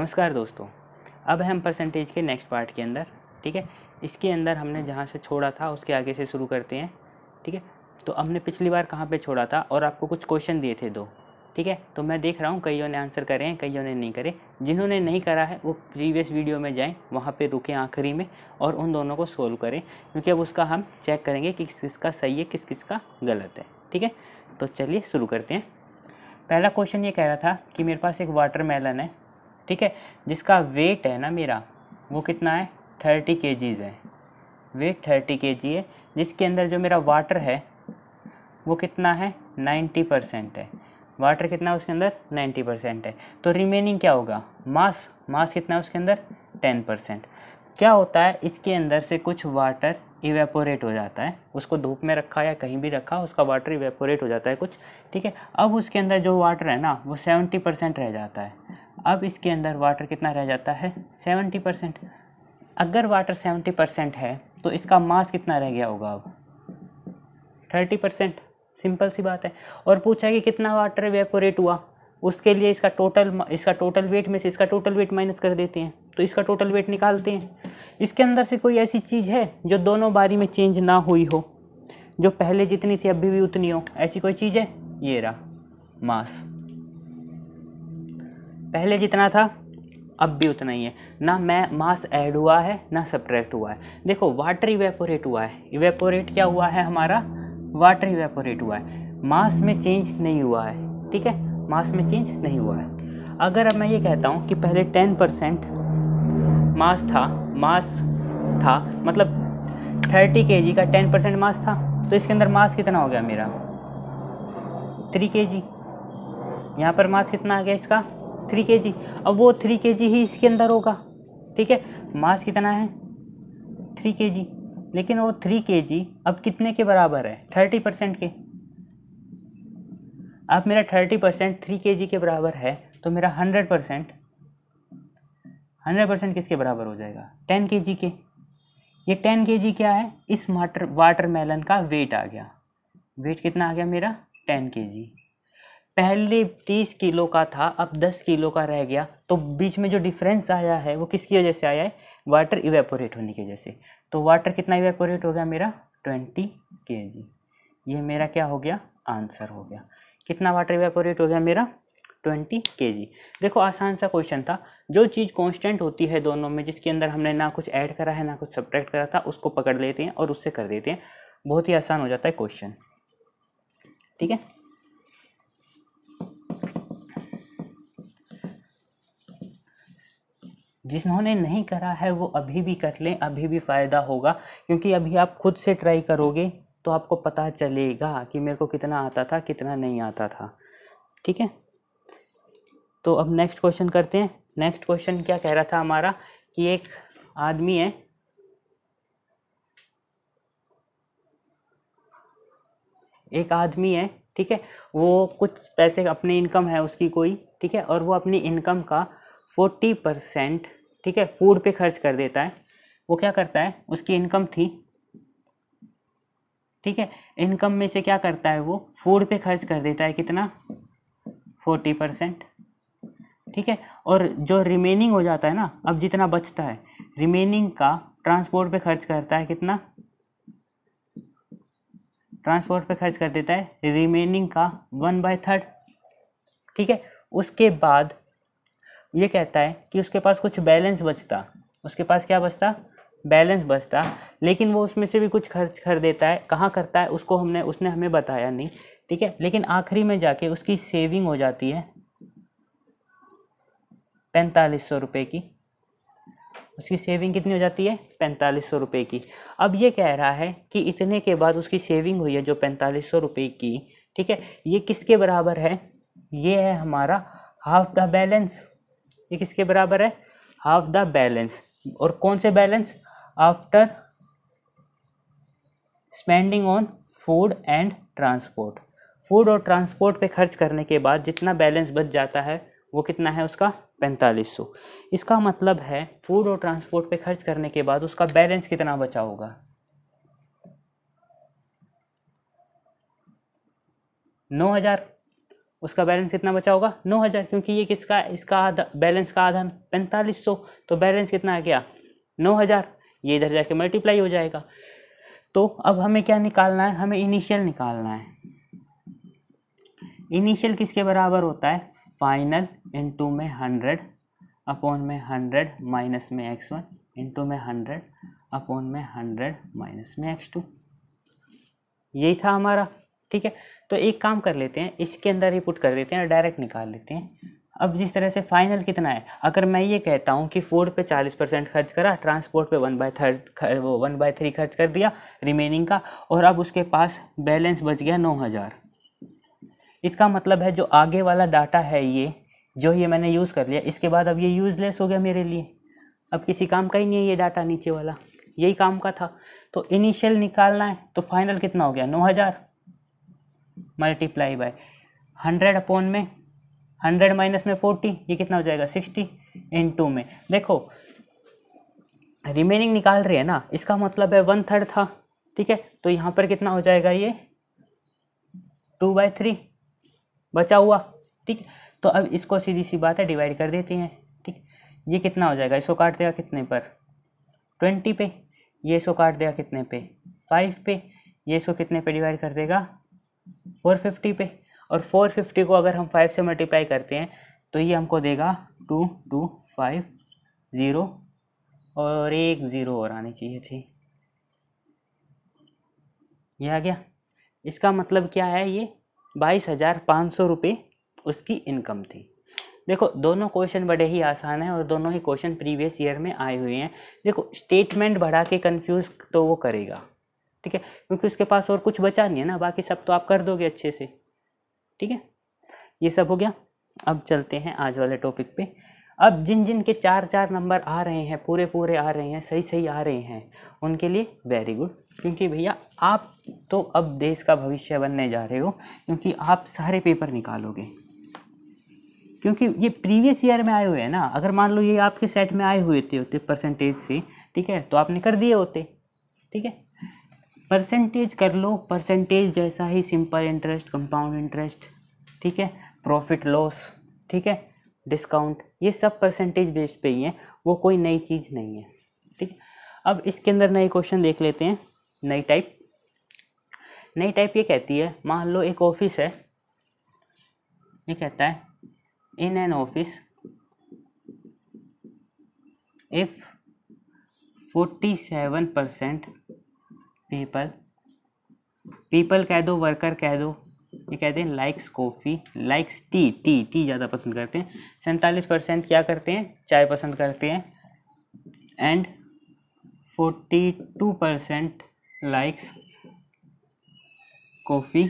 नमस्कार दोस्तों अब हम परसेंटेज के नेक्स्ट पार्ट के अंदर ठीक है इसके अंदर हमने जहाँ से छोड़ा था उसके आगे से शुरू करते हैं ठीक है तो हमने पिछली बार कहाँ पे छोड़ा था और आपको कुछ क्वेश्चन दिए थे दो ठीक है तो मैं देख रहा हूँ कईयों ने आंसर करे हैं कईयों ने नहीं करे जिन्होंने नहीं करा है वो प्रीवियस वीडियो में जाएँ वहाँ पर रुकें आखिरी में और उन दोनों को सोल्व करें क्योंकि अब उसका हम चेक करेंगे कि किस किसका सही है किस किसका गलत है ठीक है तो चलिए शुरू करते हैं पहला क्वेश्चन ये कह रहा था कि मेरे पास एक वाटर मेलन है ठीक है जिसका वेट है ना मेरा वो कितना है थर्टी के है वेट थर्टी के है जिसके अंदर जो मेरा वाटर है वो कितना है नाइन्टी परसेंट है वाटर कितना है उसके अंदर नाइन्टी परसेंट है तो रिमेनिंग क्या होगा मास मास कितना है उसके अंदर टेन परसेंट क्या होता है इसके अंदर से कुछ वाटर इवेपोरेट हो जाता है उसको धूप में रखा या कहीं भी रखा उसका वाटर इवेपोरेट हो जाता है कुछ ठीक है अब उसके अंदर जो वाटर है ना वो सेवेंटी परसेंट रह जाता है अब इसके अंदर वाटर कितना रह जाता है सेवेंटी परसेंट अगर वाटर सेवेंटी परसेंट है तो इसका मास कितना रह गया होगा अब थर्टी परसेंट सिंपल सी बात है और पूछा कि कितना वाटर वेपोरेट हुआ उसके लिए इसका टोटल इसका टोटल वेट में से इसका टोटल वेट माइनस कर देते हैं तो इसका टोटल वेट निकालते हैं इसके अंदर से कोई ऐसी चीज़ है जो दोनों बारी में चेंज ना हुई हो जो पहले जितनी थी अभी भी उतनी हो ऐसी कोई चीज़ है ये रहा मास पहले जितना था अब भी उतना ही है ना मैं मास ऐड हुआ है ना सब्ट्रैक्ट हुआ है देखो वाटर इवेपोरेट हुआ है इवेपोरेट क्या हुआ है हमारा वाटर इवेपोरेट हुआ है मास में चेंज नहीं हुआ है ठीक है मास में चेंज नहीं हुआ है अगर अब मैं ये कहता हूँ कि पहले टेन परसेंट मास था मास था मतलब थर्टी के जी का टेन परसेंट मास था तो इसके अंदर मास कितना हो गया मेरा थ्री के जी यहाँ पर मास कितना आ गया इसका थ्री के जी अब वो थ्री के जी ही इसके अंदर होगा ठीक है मास कितना है थ्री के जी लेकिन वो थ्री के जी अब कितने के बराबर है थर्टी परसेंट के अब मेरा थर्टी परसेंट थ्री के जी के बराबर है तो मेरा हंड्रेड परसेंट हंड्रेड परसेंट किसके बराबर हो जाएगा टेन के जी के ये टेन के जी क्या है इस वाटर वाटरमेलन का वेट आ गया वेट कितना आ गया मेरा टेन के जी पहले तीस किलो का था अब दस किलो का रह गया तो बीच में जो डिफरेंस आया है वो किसकी वजह से आया है वाटर इवेपोरेट होने की वजह से तो वाटर कितना इवेपोरेट हो गया मेरा ट्वेंटी के जी ये मेरा क्या हो गया आंसर हो गया कितना वाटर इवेपोरेट हो गया मेरा ट्वेंटी के जी देखो आसान सा क्वेश्चन था जो चीज़ कांस्टेंट होती है दोनों में जिसके अंदर हमने ना कुछ ऐड करा है ना कुछ सब्ट्रैक्ट करा था उसको पकड़ लेते हैं और उससे कर देते हैं बहुत ही आसान हो जाता है क्वेश्चन ठीक है जिन्होंने नहीं करा है वो अभी भी कर लें अभी भी फ़ायदा होगा क्योंकि अभी आप खुद से ट्राई करोगे तो आपको पता चलेगा कि मेरे को कितना आता था कितना नहीं आता था ठीक है तो अब नेक्स्ट क्वेश्चन करते हैं नेक्स्ट क्वेश्चन क्या कह रहा था हमारा कि एक आदमी है एक आदमी है ठीक है वो कुछ पैसे अपने इनकम है उसकी कोई ठीक है और वो अपनी इनकम का फोर्टी परसेंट ठीक है फूड पे खर्च कर देता है वो क्या करता है उसकी इनकम थी ठीक है इनकम में से क्या करता है वो फूड पे खर्च कर देता है कितना फोर्टी परसेंट ठीक है और जो रिमेनिंग हो जाता है ना अब जितना बचता है रिमेनिंग का ट्रांसपोर्ट पे खर्च करता है कितना ट्रांसपोर्ट पे खर्च कर देता है रिमेनिंग का वन बाय थर्ड ठीक है उसके बाद ये कहता है कि उसके पास कुछ बैलेंस बचता उसके पास क्या बचता बैलेंस बचता लेकिन वो उसमें से भी कुछ खर्च कर देता है कहाँ करता है उसको हमने उसने हमें बताया नहीं ठीक है लेकिन आखिरी में जाके उसकी सेविंग हो जाती है पैंतालीस सौ रुपये की उसकी सेविंग कितनी हो जाती है पैंतालीस सौ रुपये की अब ये कह रहा है कि इतने के बाद उसकी सेविंग हुई है जो पैंतालीस सौ रुपये की ठीक है ये किसके बराबर है ये है हमारा हाफ द बैलेंस ये किसके बराबर है हाफ द बैलेंस और कौन से balance after spending on food and transport food और ट्रांसपोर्ट पे खर्च करने के बाद जितना बैलेंस बच जाता है वो कितना है उसका पैंतालीस सौ इसका मतलब है फूड और ट्रांसपोर्ट पे खर्च करने के बाद उसका बैलेंस कितना बचा होगा नौ हज़ार उसका बैलेंस कितना बचा होगा नौ हज़ार क्योंकि ये किसका इसका आधा बैलेंस का आधा पैंतालीस सौ तो बैलेंस कितना आ गया नौ हज़ार ये इधर जाके मल्टीप्लाई हो जाएगा तो अब हमें क्या निकालना है हमें इनिशियल निकालना है इनिशियल किसके बराबर होता है फाइनल टू में हंड्रेड अपॉन में हंड्रेड माइनस में एक्स वन इंटू में हंड्रेड अपॉन में हंड्रेड माइनस में एक्स टू यही था हमारा ठीक है तो एक काम कर लेते हैं इसके अंदर ही पुट कर देते हैं और डायरेक्ट निकाल लेते हैं अब जिस तरह से फाइनल कितना है अगर मैं ये कहता हूँ कि फोर्ड पे चालीस परसेंट खर्च करा ट्रांसपोर्ट पे वन बाय थर्ड वो वन बाय थ्री खर्च कर दिया रिमेनिंग का और अब उसके पास बैलेंस बच गया नौ हज़ार इसका मतलब है जो आगे वाला डाटा है ये जो ये मैंने यूज़ कर लिया इसके बाद अब ये यूज़लेस हो गया मेरे लिए अब किसी काम का ही नहीं है ये डाटा नीचे वाला यही काम का था तो इनिशियल निकालना है तो फाइनल कितना हो गया नौ हज़ार मल्टीप्लाई बाय हंड्रेड अपॉन में हंड्रेड माइनस में फोर्टी ये कितना हो जाएगा सिक्सटी इन टू में देखो रिमेनिंग निकाल रही है ना इसका मतलब है वन थर्ड था ठीक है तो यहाँ पर कितना हो जाएगा ये टू बाई थ्री बचा हुआ ठीक तो अब इसको सीधी सी बात है डिवाइड कर देती हैं ठीक ये कितना हो जाएगा इसको काट देगा कितने पर ट्वेंटी पे ये इसको काट देगा कितने पे फाइव पे ये इसको कितने पे डिवाइड कर देगा फोर फिफ्टी पे और फोर फिफ्टी को अगर हम फाइव से मल्टीप्लाई करते हैं तो ये हमको देगा टू टू फाइव ज़ीरो और एक ज़ीरो और आनी चाहिए थी ये आ गया इसका मतलब क्या है ये बाईस हज़ार पाँच सौ रुपये उसकी इनकम थी देखो दोनों क्वेश्चन बड़े ही आसान हैं और दोनों ही क्वेश्चन प्रीवियस ईयर में आए हुए हैं देखो स्टेटमेंट बढ़ा के कंफ्यूज तो वो करेगा ठीक है क्योंकि उसके पास और कुछ बचा नहीं है ना बाकी सब तो आप कर दोगे अच्छे से ठीक है ये सब हो गया अब चलते हैं आज वाले टॉपिक पे अब जिन जिन के चार चार नंबर आ रहे हैं पूरे पूरे आ रहे हैं सही सही आ रहे हैं उनके लिए वेरी गुड क्योंकि भैया आप तो अब देश का भविष्य बनने जा रहे हो क्योंकि आप सारे पेपर निकालोगे क्योंकि ये प्रीवियस ईयर में आए हुए हैं ना अगर मान लो ये आपके सेट में आए हुए थे होते परसेंटेज से ठीक है तो आपने कर दिए होते ठीक है परसेंटेज कर लो परसेंटेज जैसा ही सिंपल इंटरेस्ट कंपाउंड इंटरेस्ट ठीक है प्रॉफिट लॉस ठीक है डिस्काउंट ये सब परसेंटेज बेस पे ही है वो कोई नई चीज़ नहीं है ठीक है अब इसके अंदर नए क्वेश्चन देख लेते हैं नई टाइप नई टाइप ये कहती है मान लो एक ऑफिस है ये कहता है in an office if forty seven percent people people कह दो वर्कर कह दो ये कहते हैं likes coffee likes tea tea tea ज़्यादा पसंद करते हैं सैंतालीस परसेंट क्या करते हैं चाय पसंद करते हैं and forty two percent likes coffee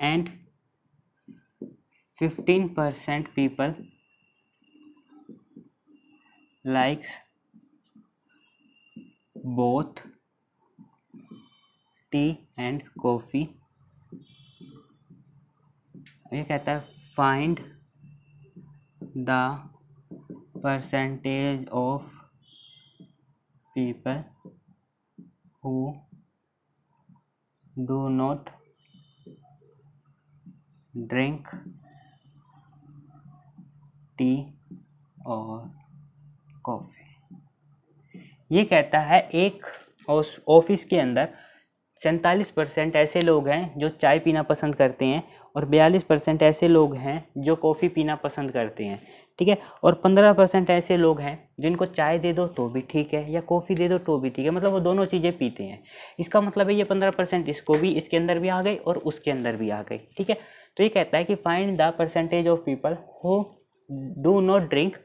and fifteen percent people likes both tea and coffee ये कहता find the percentage of people who do not drink tea or coffee ये कहता है एक ऑफिस के अंदर सैंतालीस परसेंट ऐसे लोग हैं जो चाय पीना पसंद करते हैं और बयालीस परसेंट ऐसे लोग हैं जो कॉफ़ी पीना पसंद करते हैं ठीक है और पंद्रह परसेंट ऐसे लोग हैं जिनको चाय दे दो तो भी ठीक है या कॉफ़ी दे दो तो भी ठीक है मतलब वो दोनों चीज़ें पीते हैं इसका मतलब है ये पंद्रह परसेंट इसको भी इसके अंदर भी आ गई और उसके अंदर भी आ गई ठीक है तो ये कहता है कि find the percentage of people who do not drink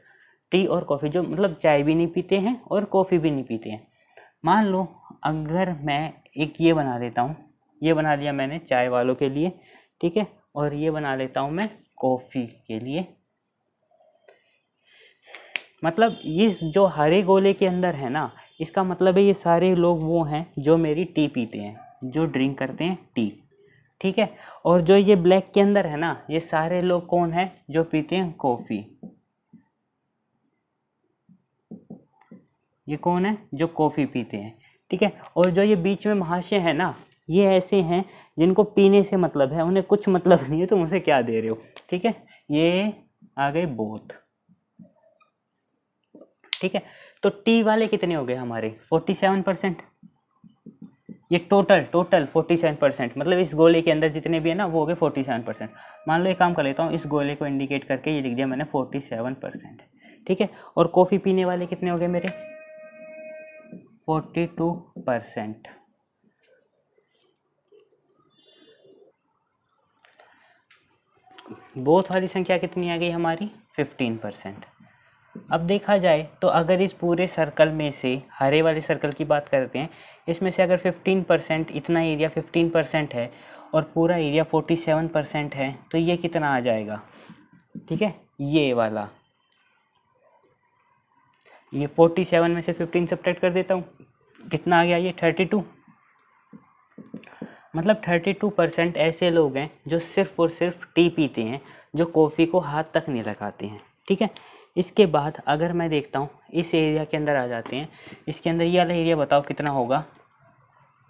tea और कॉफ़ी जो मतलब चाय भी नहीं पीते हैं और कॉफ़ी भी नहीं पीते हैं मान लो अगर मैं एक ये बना देता हूँ ये बना लिया मैंने चाय वालों के लिए ठीक है और ये बना लेता हूँ मैं कॉफ़ी के लिए मतलब इस जो हरे गोले के अंदर है ना इसका मतलब है ये सारे लोग वो हैं जो मेरी टी पीते हैं जो ड्रिंक करते हैं टी ठीक है और जो ये ब्लैक के अंदर है ना ये सारे लोग कौन है जो पीते हैं कॉफ़ी ये कौन है जो कॉफ़ी पीते हैं ठीक है और जो ये बीच में महाशय है ना ये ऐसे हैं जिनको पीने से मतलब है उन्हें कुछ मतलब नहीं है तुम उसे क्या दे रहे हो ठीक है ये आ गए बोथ ठीक है तो टी वाले कितने हो गए हमारे फोर्टी सेवन परसेंट ये total total forty seven percent मतलब इस गोले के अंदर जितने भी है ना वो हो गए फोर्टी सेवन परसेंट मान लो एक काम कर लेता हूँ इस गोले को इंडिकेट करके ये लिख दिया मैंने फोर्टी सेवन परसेंट ठीक है और कॉफ़ी पीने वाले कितने हो गए मेरे फोर्टी टू परसेंट बोथ वाली संख्या कितनी आ गई हमारी फिफ्टीन परसेंट अब देखा जाए तो अगर इस पूरे सर्कल में से हरे वाले सर्कल की बात करते हैं इसमें से अगर फिफ्टीन परसेंट इतना एरिया फ़िफ्टीन परसेंट है और पूरा एरिया फोर्टी सेवन परसेंट है तो ये कितना आ जाएगा ठीक है ये वाला ये फोर्टी सेवन में से फिफ्टीन सब्ट्रैक्ट कर देता हूँ कितना आ गया ये थर्टी टू मतलब थर्टी टू परसेंट ऐसे लोग हैं जो सिर्फ और सिर्फ टी पीते हैं जो कॉफ़ी को हाथ तक नहीं लगाते हैं ठीक है इसके बाद अगर मैं देखता हूँ इस एरिया के अंदर आ जाते हैं इसके अंदर ये वाला एरिया बताओ कितना होगा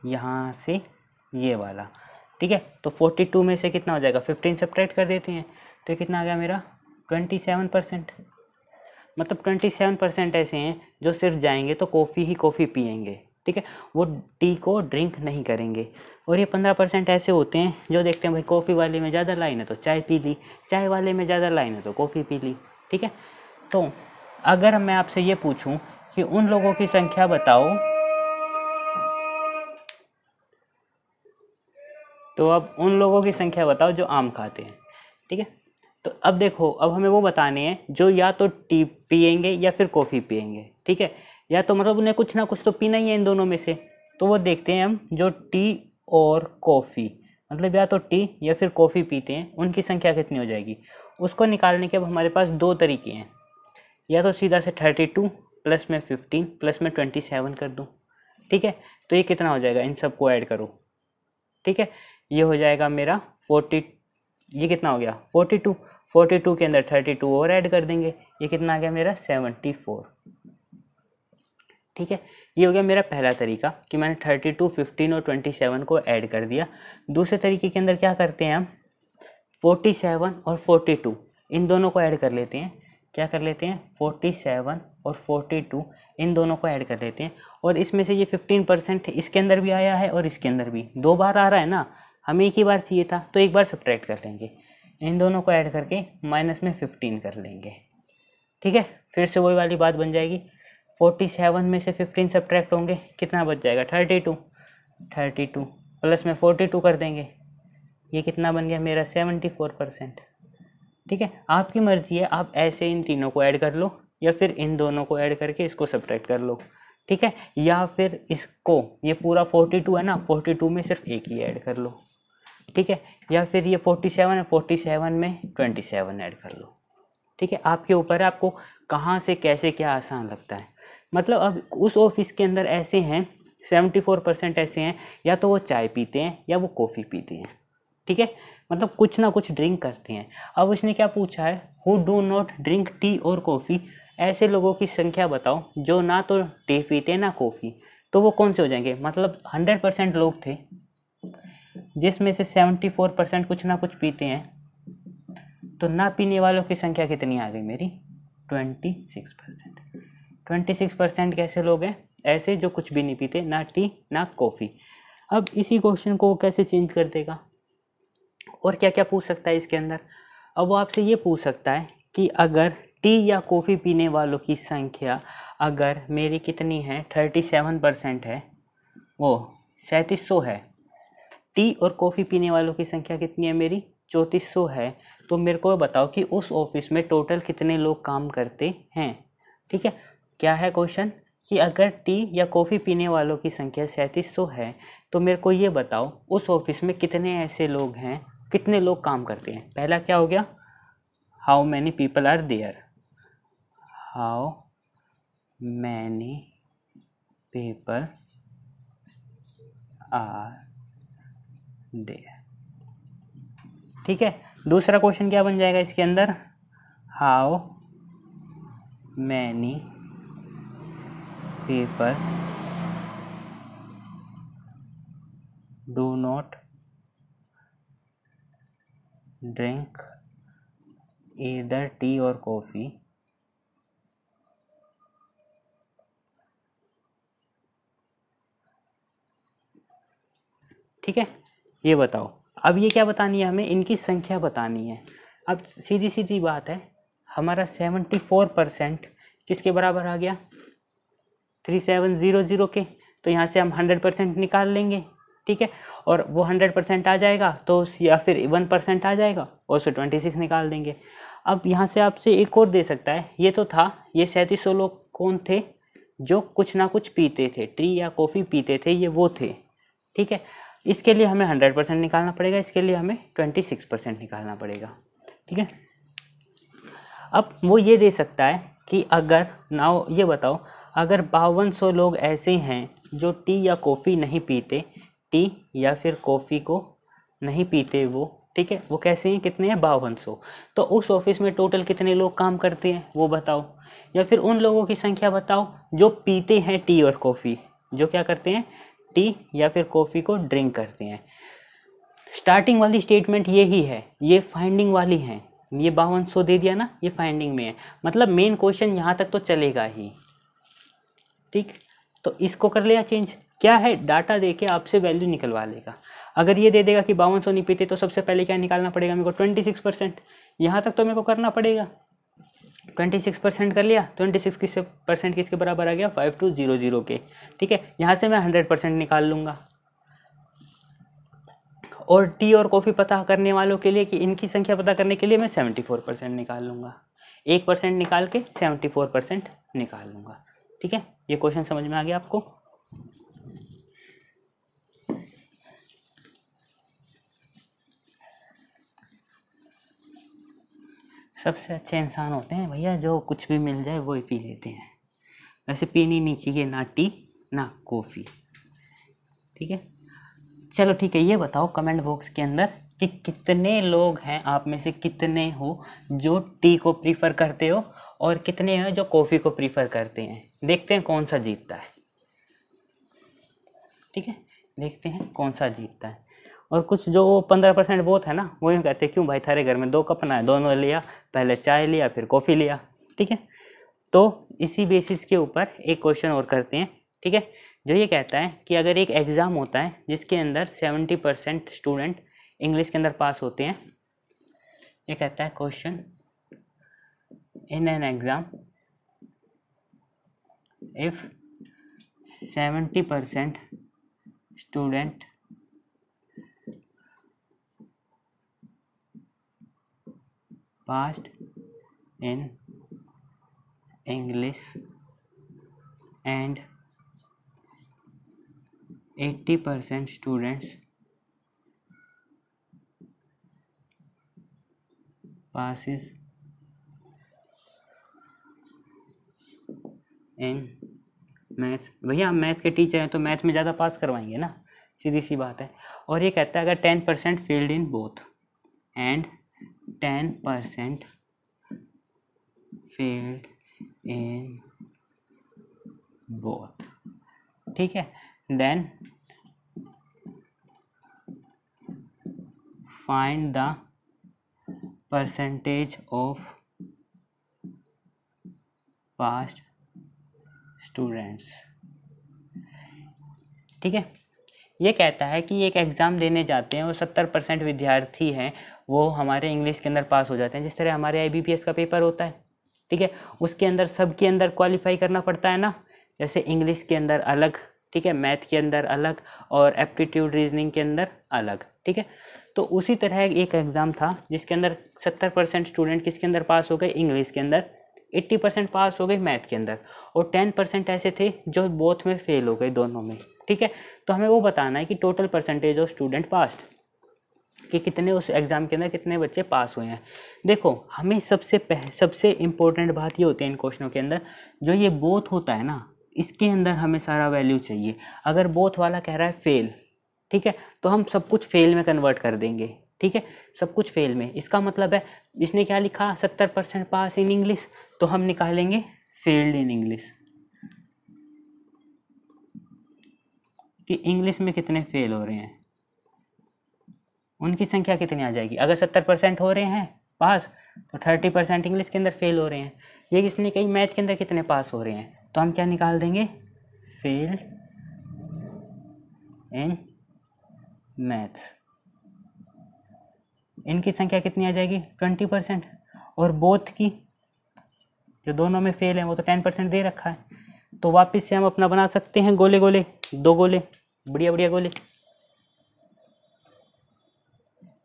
यहाँ से ये वाला ठीक है तो फोर्टी टू में से कितना हो जाएगा फिफ्टीन सब्ट्रैक्ट कर देते हैं तो कितना आ गया मेरा ट्वेंटी सेवन परसेंट मतलब ट्वेंटी सेवन परसेंट ऐसे हैं जो सिर्फ जाएंगे तो कॉफ़ी ही कॉफ़ी पियेंगे ठीक है वो टी को ड्रिंक नहीं करेंगे और ये पंद्रह परसेंट ऐसे होते हैं जो देखते हैं भाई कॉफ़ी वाले में ज़्यादा लाइन है तो चाय पी ली चाय वाले में ज़्यादा लाइन है तो कॉफ़ी पी ली ठीक है तो अगर मैं आपसे ये पूछूँ कि उन लोगों की संख्या बताओ तो अब उन लोगों की संख्या बताओ जो आम खाते हैं ठीक है तो अब देखो अब हमें वो बताने हैं जो या तो टी पियेंगे या फिर कॉफ़ी पियेंगे ठीक है या तो मतलब उन्हें कुछ ना कुछ तो पीना ही है इन दोनों में से तो वो देखते हैं हम जो टी और कॉफ़ी मतलब या तो टी या फिर कॉफ़ी पीते हैं उनकी संख्या कितनी हो जाएगी उसको निकालने के अब हमारे पास दो तरीके हैं या तो सीधा से थर्टी टू प्लस में फिफ्टीन प्लस में ट्वेंटी सेवन कर दूँ ठीक है तो ये कितना हो जाएगा इन सबको ऐड करो ठीक है ये हो जाएगा मेरा फोर्टी ये कितना हो गया फोर्टी टू फोर्टी टू के अंदर थर्टी टू और ऐड कर देंगे ये कितना आ गया मेरा सेवेंटी फोर ठीक है ये हो गया मेरा पहला तरीका कि मैंने थर्टी टू फिफ्टीन और ट्वेंटी सेवन को ऐड कर दिया दूसरे तरीके के अंदर क्या करते हैं हम फोर्टी सेवन और फोर्टी टू इन दोनों को ऐड कर लेते हैं क्या कर लेते हैं फोर्टी सेवन और फोर्टी टू इन दोनों को ऐड कर लेते हैं और इसमें से ये फिफ्टीन परसेंट इसके अंदर भी आया है और इसके अंदर भी दो बार आ रहा है ना हमें एक ही बार चाहिए था तो एक बार सब्ट्रैक्ट कर लेंगे इन दोनों को ऐड करके माइनस में फिफ्टीन कर लेंगे ठीक है फिर से वही वाली बात बन जाएगी फोर्टी सेवन में से फिफ्टीन सब्ट्रैक्ट होंगे कितना बच जाएगा thirty two thirty two plus में फोर्टी टू कर देंगे ये कितना बन गया मेरा सेवेंटी फोर परसेंट ठीक है आपकी मर्जी है आप ऐसे इन तीनों को ऐड कर लो या फिर इन दोनों को ऐड करके इसको सब्ट्रैक्ट कर लो ठीक है या फिर इसको ये पूरा फोर्टी टू है ना फोर्टी टू में सिर्फ एक ही ऐड कर लो ठीक है या फिर ये फोर्टी सेवन है फोर्टी सेवन में ट्वेंटी सेवन ऐड कर लो ठीक है आपके ऊपर है आपको कहाँ से कैसे क्या आसान लगता है मतलब अब उस ऑफिस के अंदर ऐसे हैं सेवेंटी फोर परसेंट ऐसे हैं या तो वो चाय पीते हैं या वो कॉफ़ी पीते हैं ठीक है मतलब कुछ ना कुछ ड्रिंक करते हैं अब उसने क्या पूछा है who do not drink tea और कॉफ़ी ऐसे लोगों की संख्या बताओ जो ना तो टी पीते ना कॉफ़ी तो वो कौन से हो जाएंगे मतलब हंड्रेड परसेंट लोग थे जिसमें से सेवेंटी फोर परसेंट कुछ ना कुछ पीते हैं तो ना पीने वालों की संख्या कितनी आ गई मेरी twenty six percent twenty six percent कैसे लोग हैं ऐसे जो कुछ भी नहीं पीते ना टी ना कॉफ़ी अब इसी क्वेश्चन को कैसे चेंज कर देगा और क्या क्या पूछ सकता है इसके अंदर अब वो आपसे ये पूछ सकता है कि अगर टी या कॉफ़ी पीने वालों की संख्या अगर मेरी कितनी है थर्टी सेवन परसेंट है वो सैंतीस सौ है टी और कॉफ़ी पीने वालों की संख्या कितनी है मेरी चौंतीस सौ है तो मेरे को बताओ कि उस ऑफिस में टोटल कितने लोग काम करते हैं ठीक है क्या है क्वेश्चन कि अगर टी या कॉफ़ी पीने वालों की संख्या सैंतीस सौ है तो मेरे को ये बताओ उस ऑफिस में कितने ऐसे लोग हैं कितने लोग काम करते हैं पहला क्या हो गया how many people are there how many people are they ठीक है दूसरा क्वेश्चन क्या बन जाएगा इसके अंदर how many people do not drink इधर टी और कॉफी ठीक है ये बताओ अब ये क्या बतानी है हमें इनकी संख्या बतानी है अब सीधी सीधी बात है हमारा सेवेंटी फोर परसेंट किसके बराबर आ गया थ्री सेवन ज़ीरो ज़ीरो के तो यहाँ से हम हंड्रेड परसेंट निकाल लेंगे ठीक है और वो हंड्रेड परसेंट आ जाएगा तो या फिर वन परसेंट आ जाएगा और उससे ट्वेंटी सिक्स निकाल देंगे अब यहाँ से आपसे एक और दे सकता है ये तो था ये सैंतीस लोग कौन थे जो कुछ ना कुछ पीते थे ट्री या कॉफ़ी पीते थे ये वो थे ठीक है इसके लिए हमें हंड्रेड परसेंट निकालना पड़ेगा इसके लिए हमें ट्वेंटी सिक्स परसेंट निकालना पड़ेगा ठीक है अब वो ये दे सकता है कि अगर नाव ये बताओ अगर बावन सौ लोग ऐसे हैं जो टी या कॉफ़ी नहीं पीते टी या फिर कॉफ़ी को नहीं पीते वो ठीक है वो कैसे हैं कितने हैं बावन सौ तो उस ऑफिस में टोटल कितने लोग काम करते हैं वो बताओ या फिर उन लोगों की संख्या बताओ जो पीते हैं टी और कॉफ़ी जो क्या करते हैं टी या फिर कॉफ़ी को ड्रिंक करते हैं स्टार्टिंग वाली स्टेटमेंट ये ही है ये फाइंडिंग वाली है ये बावन सौ दे दिया ना ये फाइंडिंग में है मतलब मेन क्वेश्चन यहाँ तक तो चलेगा ही ठीक तो इसको कर लिया चेंज क्या है डाटा दे के आपसे वैल्यू निकलवा लेगा अगर ये दे देगा कि बावन सौ नहीं पीते तो सबसे पहले क्या निकालना पड़ेगा मेरे को ट्वेंटी सिक्स परसेंट यहाँ तक तो मेरे को करना पड़ेगा ट्वेंटी सिक्स परसेंट कर लिया ट्वेंटी सिक्स किस परसेंट किसके बराबर आ गया फाइव टू ज़ीरो ज़ीरो के ठीक है यहाँ से मैं हंड्रेड परसेंट निकाल लूँगा और टी और कॉफ़ी पता करने वालों के लिए कि इनकी संख्या पता करने के लिए मैं सेवेंटी फोर परसेंट निकाल लूँगा एक परसेंट निकाल के सेवेंटी फोर परसेंट निकाल लूँगा ठीक है ये क्वेश्चन समझ में आ गया आपको सबसे अच्छे इंसान होते हैं भैया जो कुछ भी मिल जाए वो ही पी लेते हैं वैसे पीनी नहीं चाहिए ना टी ना कॉफ़ी ठीक है चलो ठीक है ये बताओ कमेंट बॉक्स के अंदर कि कितने लोग हैं आप में से कितने हो जो टी को प्रीफर करते हो और कितने हैं जो कॉफ़ी को प्रीफर करते हैं देखते हैं कौन सा जीतता है ठीक है देखते हैं कौन सा जीतता है और कुछ जो वो पंद्रह परसेंट बहुत है ना वो यूँ कहते हैं क्यों भाई थारे घर में दो कप ना है दोनों लिया पहले चाय लिया फिर कॉफ़ी लिया ठीक है तो इसी बेसिस के ऊपर एक क्वेश्चन और करते हैं ठीक है जो ये कहता है कि अगर एक एग्ज़ाम होता है जिसके अंदर सेवेंटी परसेंट स्टूडेंट इंग्लिश के अंदर पास होते हैं ये कहता है question in an exam if seventy percent student past in English and 80% students passes in maths भैया हम मैथ्स के टीचर हैं तो मैथ में ज़्यादा पास करवाएंगे ना सीधी सी बात है और ये कहता है अगर ten percent failed in both and ten percent failed in both ठीक है then find the percentage of passed students ठीक है ये कहता है कि एक एग्ज़ाम देने जाते हैं वो सत्तर परसेंट विद्यार्थी हैं वो हमारे इंग्लिश के अंदर पास हो जाते हैं जिस तरह हमारे आई का पेपर होता है ठीक है उसके अंदर सब के अंदर क्वालिफाई करना पड़ता है ना जैसे इंग्लिश के अंदर अलग ठीक है मैथ के अंदर अलग और एप्टीट्यूड रीजनिंग के अंदर अलग ठीक है तो उसी तरह एक एग्ज़ाम था जिसके अंदर सत्तर परसेंट स्टूडेंट किसके अंदर पास हो गए इंग्लिश के अंदर एट्टी परसेंट पास हो गए मैथ के अंदर और टेन परसेंट ऐसे थे जो बोथ में फेल हो गए दोनों में ठीक है तो हमें वो बताना है कि total percentage of student passed कि कितने उस एग्ज़ाम के अंदर कितने बच्चे पास हुए हैं देखो हमें सबसे पह सबसे इम्पोर्टेंट बात ये होती है इन क्वेश्चनों के अंदर जो ये बोथ होता है ना इसके अंदर हमें सारा वैल्यू चाहिए अगर बोथ वाला कह रहा है फेल ठीक है तो हम सब कुछ फेल में कन्वर्ट कर देंगे ठीक है सब कुछ फेल में इसका मतलब है इसने क्या लिखा सत्तर परसेंट पास इन इंग्लिश तो हम निकालेंगे फेल्ड इन इंग्लिश कि इंग्लिश में कितने फेल हो रहे हैं उनकी संख्या कितनी आ जाएगी अगर सत्तर परसेंट हो रहे हैं पास तो थर्टी परसेंट इंग्लिश के अंदर फेल हो रहे हैं ये किसने कही मैथ के अंदर कितने पास हो रहे हैं तो हम क्या निकाल देंगे फेल इन मैथ्स इनकी संख्या कितनी आ जाएगी ट्वेंटी परसेंट और बोथ की जो दोनों में फेल है वो तो टेन परसेंट दे रखा है तो वापस से हम अपना बना सकते हैं गोले गोले दो गोले बढ़िया बढ़िया गोले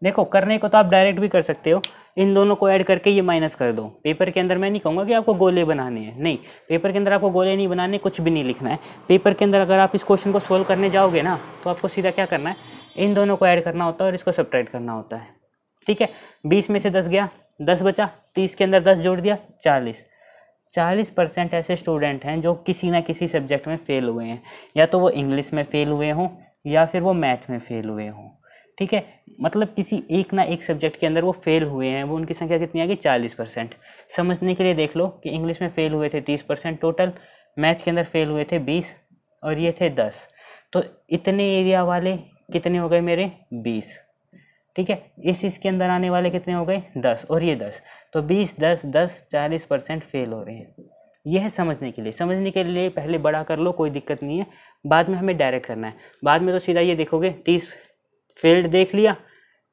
देखो करने को तो आप डायरेक्ट भी कर सकते हो इन दोनों को ऐड करके ये माइनस कर दो पेपर के अंदर मैं नहीं कहूँगा कि आपको गोले बनाने हैं नहीं पेपर के अंदर आपको गोले नहीं बनाने कुछ भी नहीं लिखना है पेपर के अंदर अगर आप इस क्वेश्चन को सोल्व करने जाओगे ना तो आपको सीधा क्या करना है इन दोनों को ऐड करना होता है और इसको सब्ट्रैक्ट करना होता है ठीक है बीस में से दस गया दस बचा तीस के अंदर दस जोड़ दिया चालीस चालीस परसेंट ऐसे स्टूडेंट हैं जो किसी ना किसी सब्जेक्ट में फ़ेल हुए हैं या तो वो इंग्लिश में फ़ेल हुए हों या फिर वो मैथ में फ़ेल हुए हों ठीक है मतलब किसी एक ना एक सब्जेक्ट के अंदर वो फेल हुए हैं वो उनकी संख्या कितनी आ गई चालीस परसेंट समझने के लिए देख लो कि इंग्लिश में फ़ेल हुए थे तीस परसेंट टोटल मैथ के अंदर फेल हुए थे बीस और ये थे दस तो इतने एरिया वाले कितने हो गए मेरे बीस ठीक है इस इसके अंदर आने वाले कितने हो गए दस और ये दस तो बीस दस दस चालीस परसेंट फेल हो रहे हैं यह है समझने के लिए समझने के लिए पहले बड़ा कर लो कोई दिक्कत नहीं है बाद में हमें डायरेक्ट करना है बाद में तो सीधा ये देखोगे तीस फील्ड देख लिया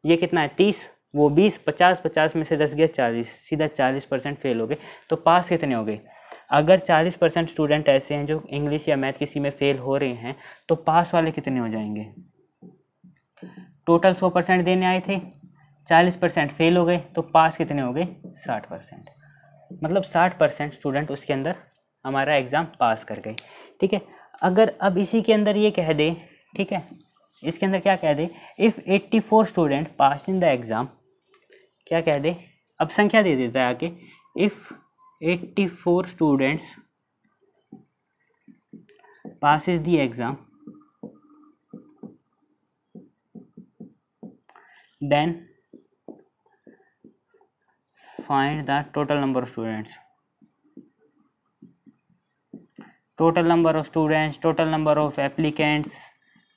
ये कितना है तीस वो बीस पचास पचास में से दस गया चालीस सीधा चालीस परसेंट फेल हो गए तो पास कितने हो गए अगर चालीस परसेंट स्टूडेंट ऐसे हैं जो इंग्लिश या मैथ किसी में फेल हो रहे हैं तो पास वाले कितने हो जाएंगे टोटल सौ परसेंट देने आए थे चालीस परसेंट फेल हो गए तो पास कितने हो गए साठ परसेंट मतलब साठ परसेंट स्टूडेंट उसके अंदर हमारा एग्ज़ाम पास कर गए ठीक है अगर अब इसी के अंदर ये कह दें ठीक है इसके अंदर क्या कह दे if eighty four student pass in the exam क्या कह दे अब संख्या दे देता है आके if eighty four students pass is the exam then find the total number of students total number of students total number of applicants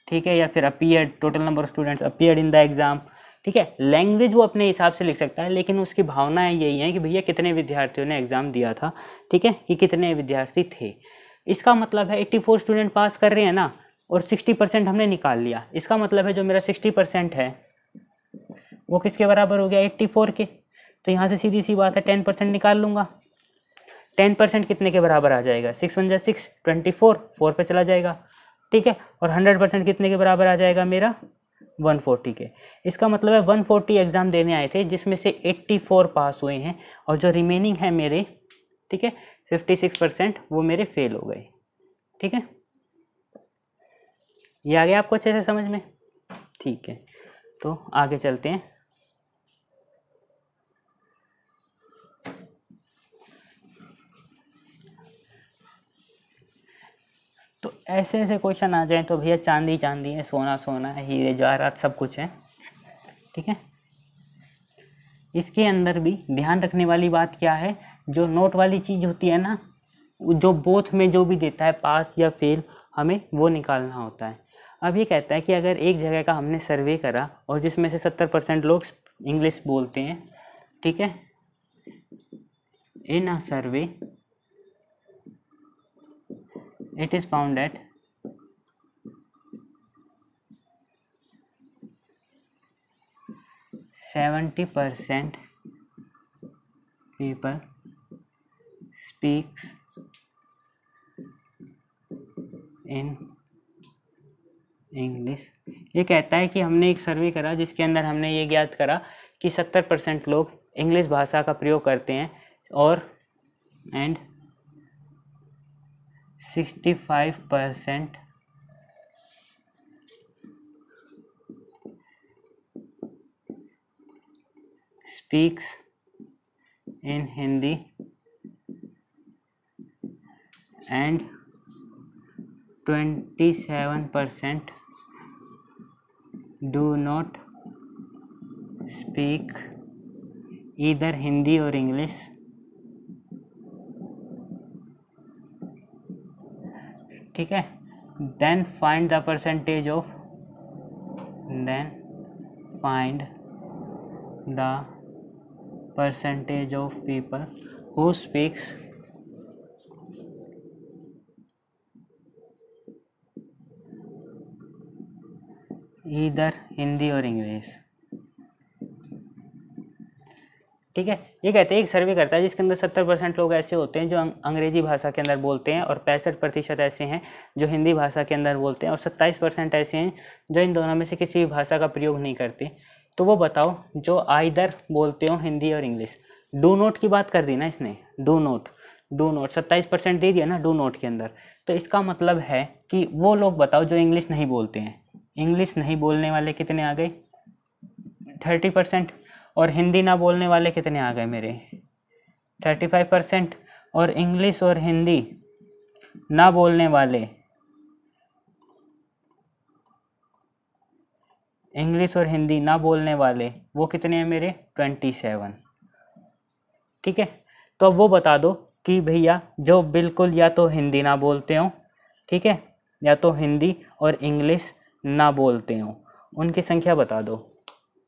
ठीक है या फिर appeared total number of students appeared in the exam ठीक है language वो अपने हिसाब से लिख सकता है लेकिन उसकी भावनाएं यही हैं कि भैया कितने विद्यार्थियों ने एग्ज़ाम दिया था ठीक है कि कितने विद्यार्थी थे इसका मतलब है 84 स्टूडेंट पास कर रहे हैं ना और 60 परसेंट हमने निकाल लिया इसका मतलब है जो मेरा 60 परसेंट है वो किसके बराबर हो गया 84 के तो यहाँ से सीधी सी बात है टेन परसेंट निकाल लूँगा टेन परसेंट कितने के बराबर आ जाएगा सिक्स वन जै सिक्स ट्वेंटी फोर फोर पर चला जाएगा ठीक है और हंड्रेड परसेंट कितने के बराबर आ जाएगा मेरा वन फोर्टी के इसका मतलब है वन फोर्टी एग्ज़ाम देने आए थे जिसमें से एट्टी फोर पास हुए हैं और जो रिमेनिंग है मेरे ठीक है फिफ्टी सिक्स परसेंट वो मेरे फेल हो गए ठीक है ये आ गया आपको अच्छे से समझ में ठीक है तो आगे चलते हैं ऐसे ऐसे क्वेश्चन आ जाए तो भैया चांदी चांदी है सोना सोना है हीरे जवाहरात सब कुछ है ठीक है इसके अंदर भी ध्यान रखने वाली बात क्या है जो नोट वाली चीज़ होती है ना जो बोथ में जो भी देता है पास या फेल हमें वो निकालना होता है अब ये कहता है कि अगर एक जगह का हमने सर्वे करा और जिसमें से सत्तर परसेंट लोग इंग्लिश बोलते हैं ठीक है in a survey it is found at seventy percent people speaks in English ये कहता है कि हमने एक सर्वे करा जिसके अंदर हमने ये ज्ञात करा कि सत्तर परसेंट लोग इंग्लिश भाषा का प्रयोग करते हैं और and 65 percent speaks in Hindi and 27 percent do not speak either Hindi or English ठीक है then find the percentage of then find the percentage of people who speaks इधर हिंदी और इंग्लिश ठीक है ये कहते हैं एक सर्वे करता है जिसके अंदर सत्तर परसेंट लोग ऐसे होते हैं जो अंग्रेजी भाषा के अंदर बोलते हैं और पैंसठ प्रतिशत ऐसे हैं जो हिंदी भाषा के अंदर बोलते हैं और सत्ताईस परसेंट ऐसे हैं जो इन दोनों में से किसी भी भाषा का प्रयोग नहीं करते तो वो बताओ जो आइदर बोलते हो हिंदी और इंग्लिश डू नोट की बात कर दी ना इसने डू नोट डू नोट सत्ताईस परसेंट दे दिया ना डू नोट के अंदर तो इसका मतलब है कि वो लोग बताओ जो इंग्लिश नहीं बोलते हैं इंग्लिश नहीं बोलने वाले कितने आ गए थर्टी परसेंट और हिंदी ना बोलने वाले कितने आ गए मेरे थर्टी फाइव परसेंट और इंग्लिश और हिंदी ना बोलने वाले इंग्लिश और हिंदी ना बोलने वाले वो कितने हैं मेरे ट्वेंटी सेवन ठीक है तो अब वो बता दो कि भैया जो बिल्कुल या तो हिंदी ना बोलते हो ठीक है या तो हिंदी और इंग्लिश ना बोलते हो उनकी संख्या बता दो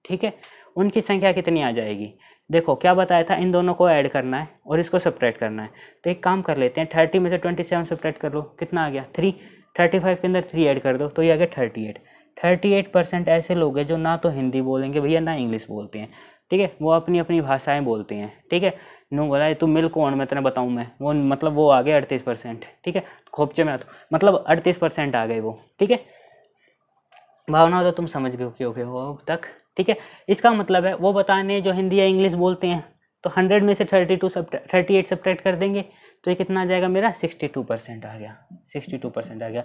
ठीक है उनकी संख्या कितनी आ जाएगी देखो क्या बताया था इन दोनों को ऐड करना है और इसको सपरेट करना है तो एक काम कर लेते हैं थर्टी में से ट्वेंटी सेवन सेपरेट कर लो कितना आ गया थ्री थर्टी फाइव के अंदर थ्री ऐड कर दो तो ये आ गया thirty eight thirty eight percent ऐसे लोग हैं जो ना तो हिंदी बोलेंगे भैया ना इंग्लिश बोलते हैं ठीक है वो अपनी अपनी भाषाएँ बोलते हैं ठीक है नो बोला तू मिल कौन मैं इतना बताऊँ मैं वो मतलब वो आ गए अड़तीस परसेंट ठीक है खोपचे में तो, मतलब अड़तीस परसेंट आ गए वो ठीक है भावना तो तुम समझ गए हो गए हो अब तक ठीक है इसका मतलब है वो बताने जो हिंदी या इंग्लिश बोलते हैं तो हंड्रेड में से थर्टी टू सब थर्टी एट सब्ट्रैक्ट कर देंगे तो ये कितना आ जाएगा मेरा सिक्सटी टू परसेंट आ गया सिक्सटी टू परसेंट आ गया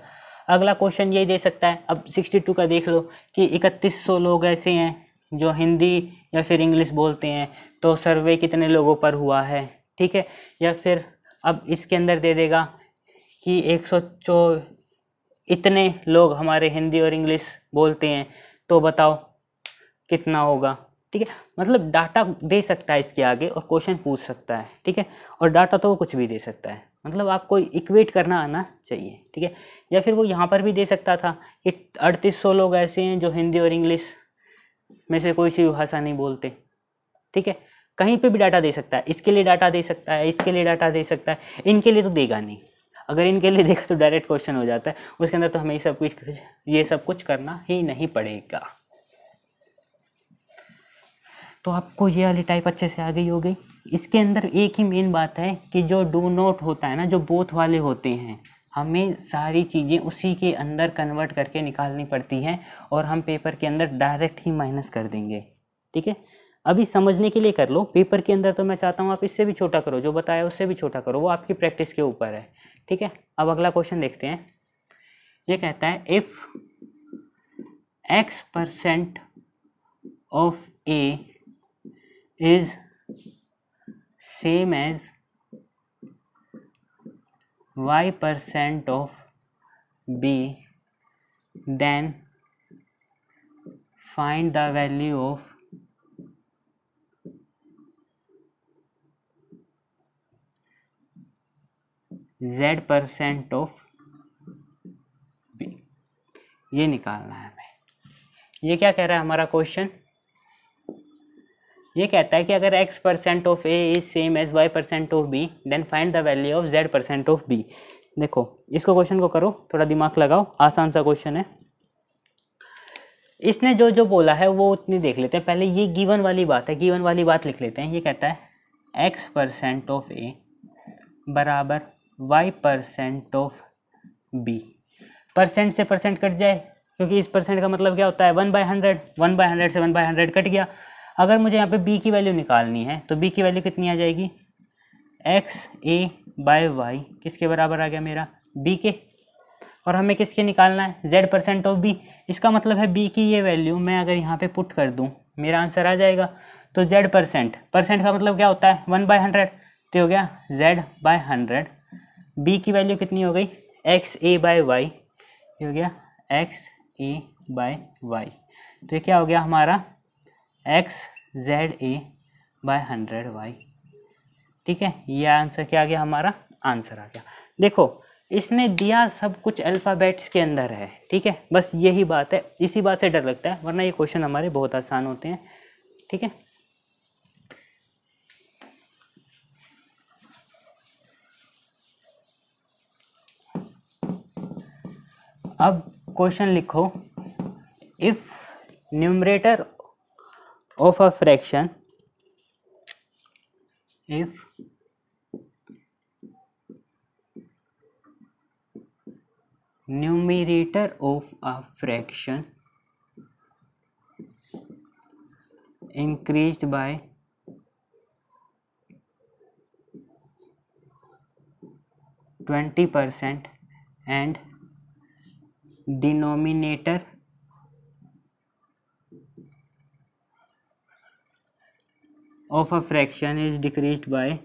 अगला क्वेश्चन ये दे सकता है अब सिक्सटी टू का देख लो कि इकतीस सौ लोग ऐसे हैं जो हिंदी या फिर इंग्लिश बोलते हैं तो सर्वे कितने लोगों पर हुआ है ठीक है या फिर अब इसके अंदर दे देगा कि एक सौ चौ इतने लोग हमारे हिंदी और इंग्लिश बोलते हैं तो बताओ कितना होगा ठीक है मतलब डाटा दे सकता है इसके आगे और क्वेश्चन पूछ सकता है ठीक है और डाटा तो वो कुछ भी दे सकता है मतलब आपको इक्वेट करना आना चाहिए ठीक है या फिर वो यहाँ पर भी दे सकता था कि अड़तीस सौ लोग ऐसे हैं जो हिंदी और इंग्लिश में से कोई सी भाषा नहीं बोलते ठीक है कहीं पे भी डाटा दे सकता है इसके लिए डाटा दे सकता है इसके लिए डाटा दे सकता है इनके लिए तो देगा नहीं अगर इनके लिए देगा तो डायरेक्ट क्वेश्चन हो जाता है उसके अंदर तो हमें सब कुछ ये सब कुछ करना ही नहीं पड़ेगा तो आपको ये वाली टाइप अच्छे से आ गई होगी इसके अंदर एक ही मेन बात है कि जो डू नोट होता है ना जो बोथ वाले होते हैं हमें सारी चीज़ें उसी के अंदर कन्वर्ट करके निकालनी पड़ती हैं और हम पेपर के अंदर डायरेक्ट ही माइनस कर देंगे ठीक है अभी समझने के लिए कर लो पेपर के अंदर तो मैं चाहता हूँ आप इससे भी छोटा करो जो बताया उससे भी छोटा करो वो आपकी प्रैक्टिस के ऊपर है ठीक है अब अगला क्वेश्चन देखते हैं ये कहता है if x percent of a is same as y percent of b then find the value of z percent of b ये निकालना है हमें ये क्या कह रहा है हमारा क्वेश्चन ये कहता है कि अगर x percent of a is same as y percent of b then find the value of z percent of b देखो इसको क्वेश्चन को करो थोड़ा दिमाग लगाओ आसान सा क्वेश्चन है इसने जो जो बोला है वो उतनी देख लेते हैं पहले ये गिवन वाली बात है गिवन वाली बात लिख लेते हैं ये कहता है x परसेंट ऑफ ए बराबर y percent of b percent से परसेंट कट जाए क्योंकि इस परसेंट का मतलब क्या होता है one by hundred one by hundred से वन बाई हंड्रेड कट गया अगर मुझे यहाँ पे b की वैल्यू निकालनी है तो b की वैल्यू कितनी आ जाएगी एक्स ए बाय वाई किसके बराबर आ गया मेरा b के और हमें किसके निकालना है z परसेंट ऑफ बी इसका मतलब है b की ये वैल्यू मैं अगर यहाँ पे पुट कर दूँ मेरा आंसर आ जाएगा तो z परसेंट परसेंट का मतलब क्या होता है वन बाय हंड्रेड तो हो गया z बाय हंड्रेड बी की वैल्यू कितनी हो गई एक्स ए बाय वाई ये हो गया एक्स ए बाय वाई तो ये क्या हो गया हमारा x z a by hundred y ठीक है ये आंसर क्या आ गया हमारा आंसर आ गया देखो इसने दिया सब कुछ अल्फ़ाबेट्स के अंदर है ठीक है बस यही बात है इसी बात से डर लगता है वरना ये क्वेश्चन हमारे बहुत आसान होते हैं ठीक है अब क्वेश्चन लिखो if numerator of a fraction if numerator of a fraction increased by twenty percent and denominator of a fraction is decreased by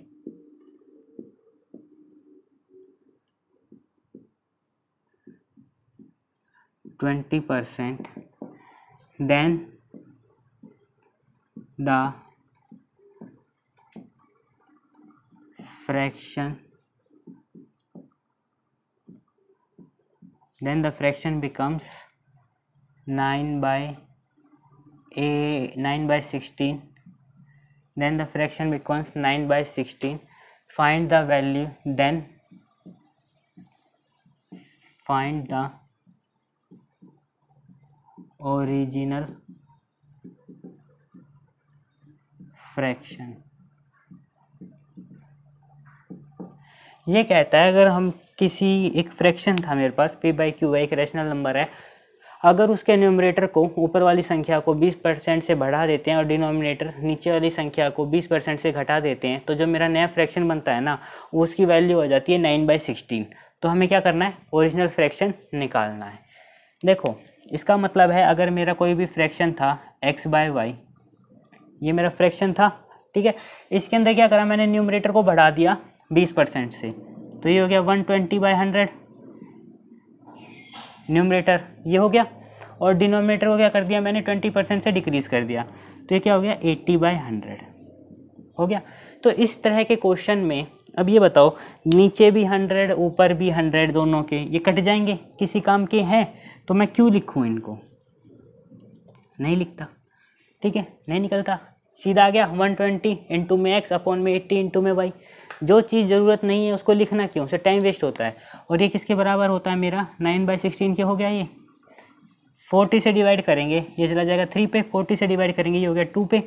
twenty percent then the fraction then the fraction becomes 9 by a 9 by 16 then the fraction becomes 9 by 16 find the value then find the original fraction ये कहता है अगर हम किसी एक fraction था मेरे पास पी बाई क्यू एक रेशनल नंबर है अगर उसके न्यूमरेटर को ऊपर वाली संख्या को 20 परसेंट से बढ़ा देते हैं और डिनोमिनेटर नीचे वाली संख्या को 20 परसेंट से घटा देते हैं तो जो मेरा नया फ्रैक्शन बनता है ना उसकी वैल्यू हो जाती है नाइन बाई सिक्सटीन तो हमें क्या करना है ओरिजिनल फ्रैक्शन निकालना है देखो इसका मतलब है अगर मेरा कोई भी फ्रैक्शन था एक्स बाय वाई ये मेरा फ्रैक्शन था ठीक है इसके अंदर क्या करा मैंने न्यूमरेटर को बढ़ा दिया बीस परसेंट से तो ये हो गया one twenty by hundred numerator ये हो गया और डिनोमिनेटर को क्या कर दिया मैंने ट्वेंटी परसेंट से डिक्रीज़ कर दिया तो ये क्या हो गया एट्टी बाई हंड्रेड हो गया तो इस तरह के क्वेश्चन में अब ये बताओ नीचे भी हंड्रेड ऊपर भी हंड्रेड दोनों के ये कट जाएंगे किसी काम के हैं तो मैं क्यों लिखूँ इनको नहीं लिखता ठीक है नहीं निकलता सीधा आ गया वन ट्वेंटी इंटू में एक्स अपॉन में एट्टी इंटू में वाई जो चीज़ ज़रूरत नहीं है उसको लिखना क्यों उसे टाइम वेस्ट होता है और ये किसके बराबर होता है मेरा नाइन बाई सिक्सटीन के हो गया ये फोर्टी से डिवाइड करेंगे ये चला जाएगा थ्री पे फोर्टी से डिवाइड करेंगे ये हो गया टू पे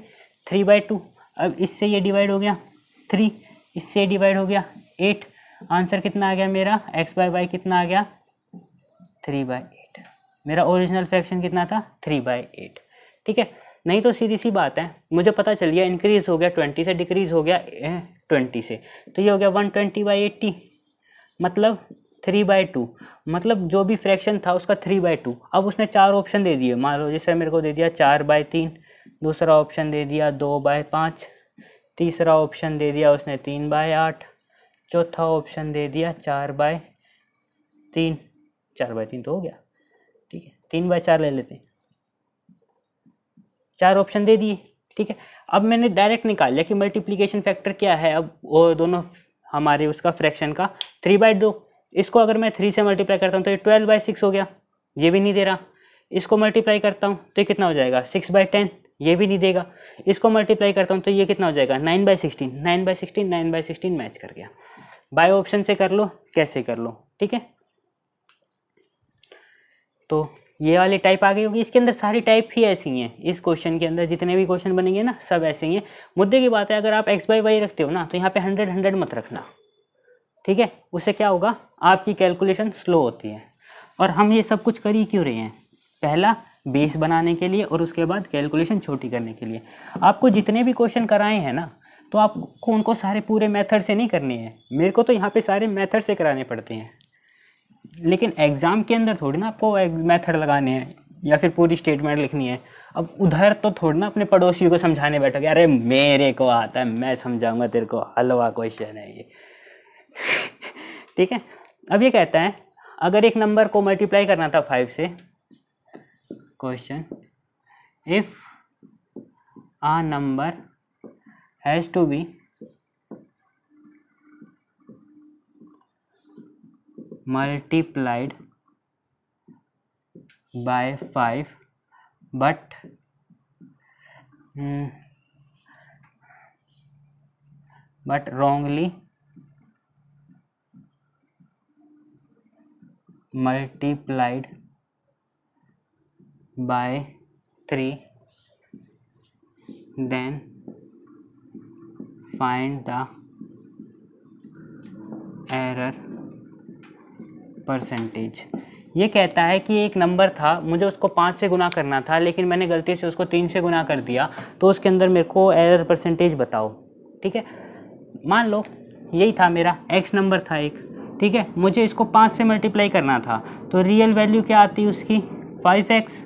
थ्री बाई टू अब इससे ये डिवाइड हो गया थ्री इससे डिवाइड हो गया एट आंसर कितना आ गया मेरा एक्स बाई वाई कितना आ गया थ्री बाई एट मेरा ओरिजिनल फ्रैक्शन कितना था थ्री बाई एट ठीक है नहीं तो सीधी सी बात है मुझे पता चल गया इंक्रीज़ हो गया ट्वेंटी से डिक्रीज़ हो गया ट्वेंटी eh, से तो ये हो गया वन ट्वेंटी बाई एट्टी मतलब थ्री बाई टू मतलब जो भी फ्रैक्शन था उसका थ्री बाई टू अब उसने चार ऑप्शन दे दिए मान लो जैसे मेरे को दे दिया चार बाय तीन दूसरा ऑप्शन दे दिया दो बाय पाँच तीसरा ऑप्शन दे दिया उसने तीन बाय आठ चौथा ऑप्शन दे दिया चार बाय तीन चार बाय तीन तो हो गया ठीक है तीन बाय चार ले लेते हैं चार ऑप्शन दे दिए ठीक है अब मैंने डायरेक्ट निकाल लिया कि मल्टीप्लीकेशन फैक्टर क्या है अब वो दोनों हमारे उसका फ्रैक्शन का थ्री बाय दो इसको अगर मैं थ्री से मल्टीप्लाई करता हूँ तो ये ट्वेल्व बाई सिक्स हो गया ये भी नहीं दे रहा इसको मल्टीप्लाई करता हूँ तो ये कितना हो जाएगा सिक्स बाई टेन ये भी नहीं देगा इसको मल्टीप्लाई करता हूँ तो ये कितना हो जाएगा nine by sixteen nine by sixteen nine by sixteen match कर गया बाय ऑप्शन से कर लो कैसे कर लो ठीक है तो ये वाली टाइप आ गई होगी इसके अंदर सारी टाइप ही ऐसी हैं इस क्वेश्चन के अंदर जितने भी क्वेश्चन बनेंगे ना सब ऐसे ही हैं मुद्दे की बात है अगर आप एक्स बाई वाई रखते हो ना तो यहाँ पे हंड्रेड हंड्रेड मत रखना ठीक है उससे क्या होगा आपकी कैलकुलेशन स्लो होती है और हम ये सब कुछ कर ही क्यों रहे हैं पहला बेस बनाने के लिए और उसके बाद कैलकुलेशन छोटी करने के लिए आपको जितने भी क्वेश्चन कराए हैं ना तो आपको उनको सारे पूरे मेथड से नहीं करने हैं मेरे को तो यहाँ पे सारे मेथड से कराने पड़ते हैं लेकिन एग्ज़ाम के अंदर थोड़ी ना आपको मेथड लगाने हैं या फिर पूरी स्टेटमेंट लिखनी है अब उधर तो थोड़ी ना अपने पड़ोसियों को समझाने बैठोगे अरे मेरे को आता है मैं समझाऊँगा तेरे को हलवा क्वेश्चन है ये ठीक है अब ये कहता है अगर एक नंबर को मल्टीप्लाई करना था फाइव से question if a number has to be multiplied by five but but wrongly multiplied by three then find the error percentage ये कहता है कि एक नंबर था मुझे उसको पाँच से गुना करना था लेकिन मैंने गलती से उसको तीन से गुना कर दिया तो उसके अंदर मेरे को एरर परसेंटेज बताओ ठीक है मान लो यही था मेरा एक्स नंबर था एक ठीक है मुझे इसको पाँच से मल्टीप्लाई करना था तो रियल वैल्यू क्या आती है उसकी फाइव एक्स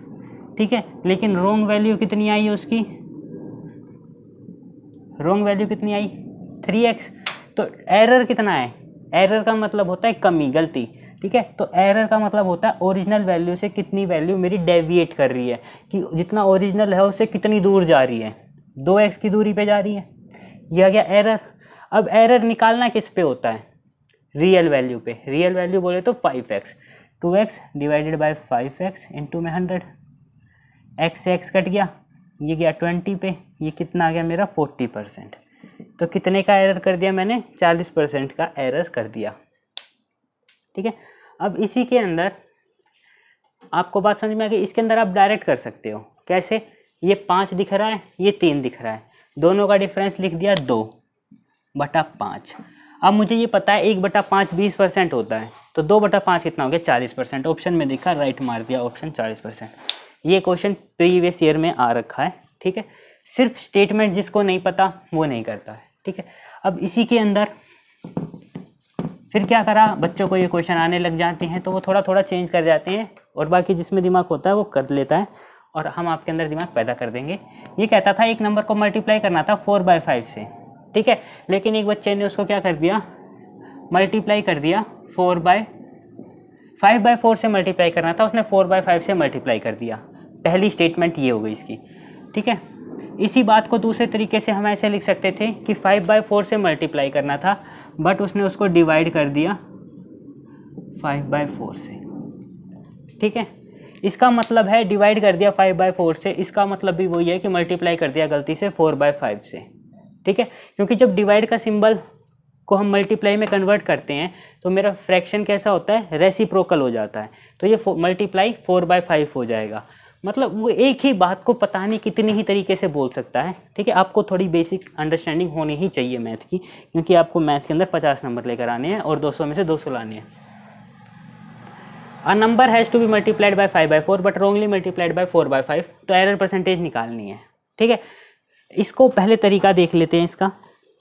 ठीक है लेकिन रोंग वैल्यू कितनी आई है उसकी रोंग वैल्यू कितनी आई थ्री एक्स तो एरर कितना है एरर का मतलब होता है कमी गलती ठीक है तो एरर का मतलब होता है ओरिजिनल वैल्यू से कितनी वैल्यू मेरी डेविएट कर रही है कि जितना ओरिजिनल है उससे कितनी दूर जा रही है दो एक्स की दूरी पे जा रही है यह क्या एरर अब एरर निकालना किस पे होता है रियल वैल्यू पे रियल वैल्यू बोले तो five x two x divided by five x into में हंड्रेड एक्स से एक्स कट गया ये गया ट्वेंटी पे ये कितना आ गया मेरा फोर्टी परसेंट तो कितने का एरर कर दिया मैंने चालीस परसेंट का एरर कर दिया ठीक है अब इसी के अंदर आपको बात समझ में आ गई इसके अंदर आप डायरेक्ट कर सकते हो कैसे ये पाँच दिख रहा है ये तीन दिख रहा है दोनों का डिफरेंस लिख दिया दो बटा पाँच अब मुझे ये पता है एक बटा पाँच बीस परसेंट होता है तो दो बटा पाँच कितना हो गया चालीस परसेंट ऑप्शन में देखा राइट मार दिया ऑप्शन चालीस परसेंट ये क्वेश्चन प्रीवियस ईयर में आ रखा है ठीक है सिर्फ स्टेटमेंट जिसको नहीं पता वो नहीं करता है ठीक है अब इसी के अंदर फिर क्या करा बच्चों को ये क्वेश्चन आने लग जाते हैं तो वो थोड़ा थोड़ा चेंज कर जाते हैं और बाकी जिसमें दिमाग होता है वो कर लेता है और हम आपके अंदर दिमाग पैदा कर देंगे ये कहता था एक नंबर को मल्टीप्लाई करना था फोर बाय फाइव से ठीक है लेकिन एक बच्चे ने उसको क्या कर दिया मल्टीप्लाई कर दिया four by five by four से मल्टीप्लाई करना था उसने फोर बाय फाइव से मल्टीप्लाई कर दिया पहली स्टेटमेंट ये हो गई इसकी ठीक है इसी बात को दूसरे तरीके से हम ऐसे लिख सकते थे कि फाइव बाय फोर से मल्टीप्लाई करना था बट उसने उसको डिवाइड कर दिया फाइव बाय फोर से ठीक है इसका मतलब है डिवाइड कर दिया फाइव बाय फोर से इसका मतलब भी वही है कि मल्टीप्लाई कर दिया गलती से फोर बाय फाइव से ठीक है क्योंकि जब डिवाइड का सिंबल को हम मल्टीप्लाई में कन्वर्ट करते हैं तो मेरा फ्रैक्शन कैसा होता है रेसिप्रोकल हो जाता है तो ये मल्टीप्लाई फोर बाय फाइव हो जाएगा मतलब वो एक ही बात को पता नहीं कितनी ही तरीके से बोल सकता है ठीक है आपको थोड़ी बेसिक अंडरस्टैंडिंग होनी ही चाहिए मैथ की क्योंकि आपको मैथ के अंदर पचास नंबर लेकर आने हैं और दो सौ में से दो सौ लाने हैं a number has to be multiplied by five by four but wrongly multiplied by four by five तो एरर परसेंटेज निकालनी है ठीक है इसको पहले तरीका देख लेते हैं इसका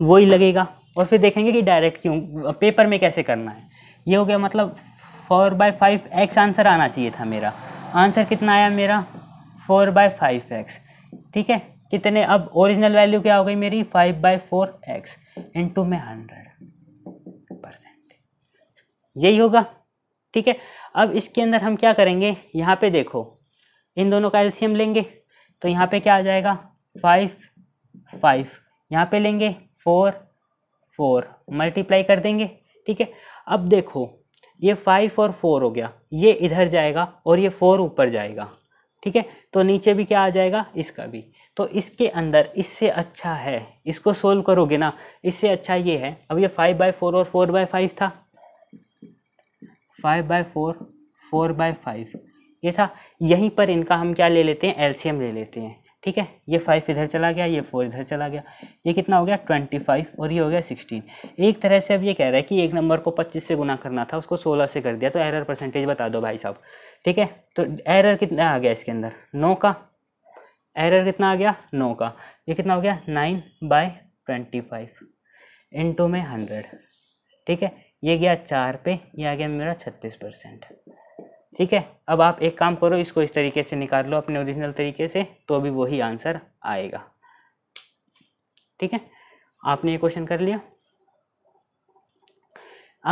वही लगेगा और फिर देखेंगे कि डायरेक्ट क्यों पेपर में कैसे करना है ये हो गया मतलब four by five x answer आना चाहिए था मेरा आंसर कितना आया मेरा फोर बाय फाइव एक्स ठीक है कितने अब ओरिजिनल वैल्यू क्या हो गई मेरी five by four x into में हंड्रेड परसेंट यही होगा ठीक है अब इसके अंदर हम क्या करेंगे यहाँ पे देखो इन दोनों का एल्शियम लेंगे तो यहाँ पे क्या आ जाएगा फाइव फाइव यहाँ पे लेंगे फोर फोर मल्टीप्लाई कर देंगे ठीक है अब देखो ये फाइव और फोर हो गया ये इधर जाएगा और ये फोर ऊपर जाएगा ठीक है तो नीचे भी क्या आ जाएगा इसका भी तो इसके अंदर इससे अच्छा है इसको सोल्व करोगे ना इससे अच्छा ये है अब ये फाइव बाई फोर और फोर बाय फाइव था five by four four by five ये था यहीं पर इनका हम क्या ले लेते हैं एलसीएम ले लेते हैं ठीक है ये फाइव इधर चला गया ये फोर इधर चला गया ये कितना हो गया ट्वेंटी फाइव और ये हो गया सिक्सटीन एक तरह से अब ये कह रहा है कि एक नंबर को पच्चीस से गुना करना था उसको सोलह से कर दिया तो एरर परसेंटेज बता दो भाई साहब ठीक है तो एरर कितना आ गया इसके अंदर नौ का एरर कितना आ गया नौ का ये कितना हो गया nine by twenty five into में हंड्रेड ठीक है ये गया चार पे ये आ गया मेरा छत्तीस परसेंट ठीक है अब आप एक काम करो इसको इस तरीके से निकाल लो अपने ओरिजिनल तरीके से तो भी वही आंसर आएगा ठीक है आपने ये क्वेश्चन कर लिया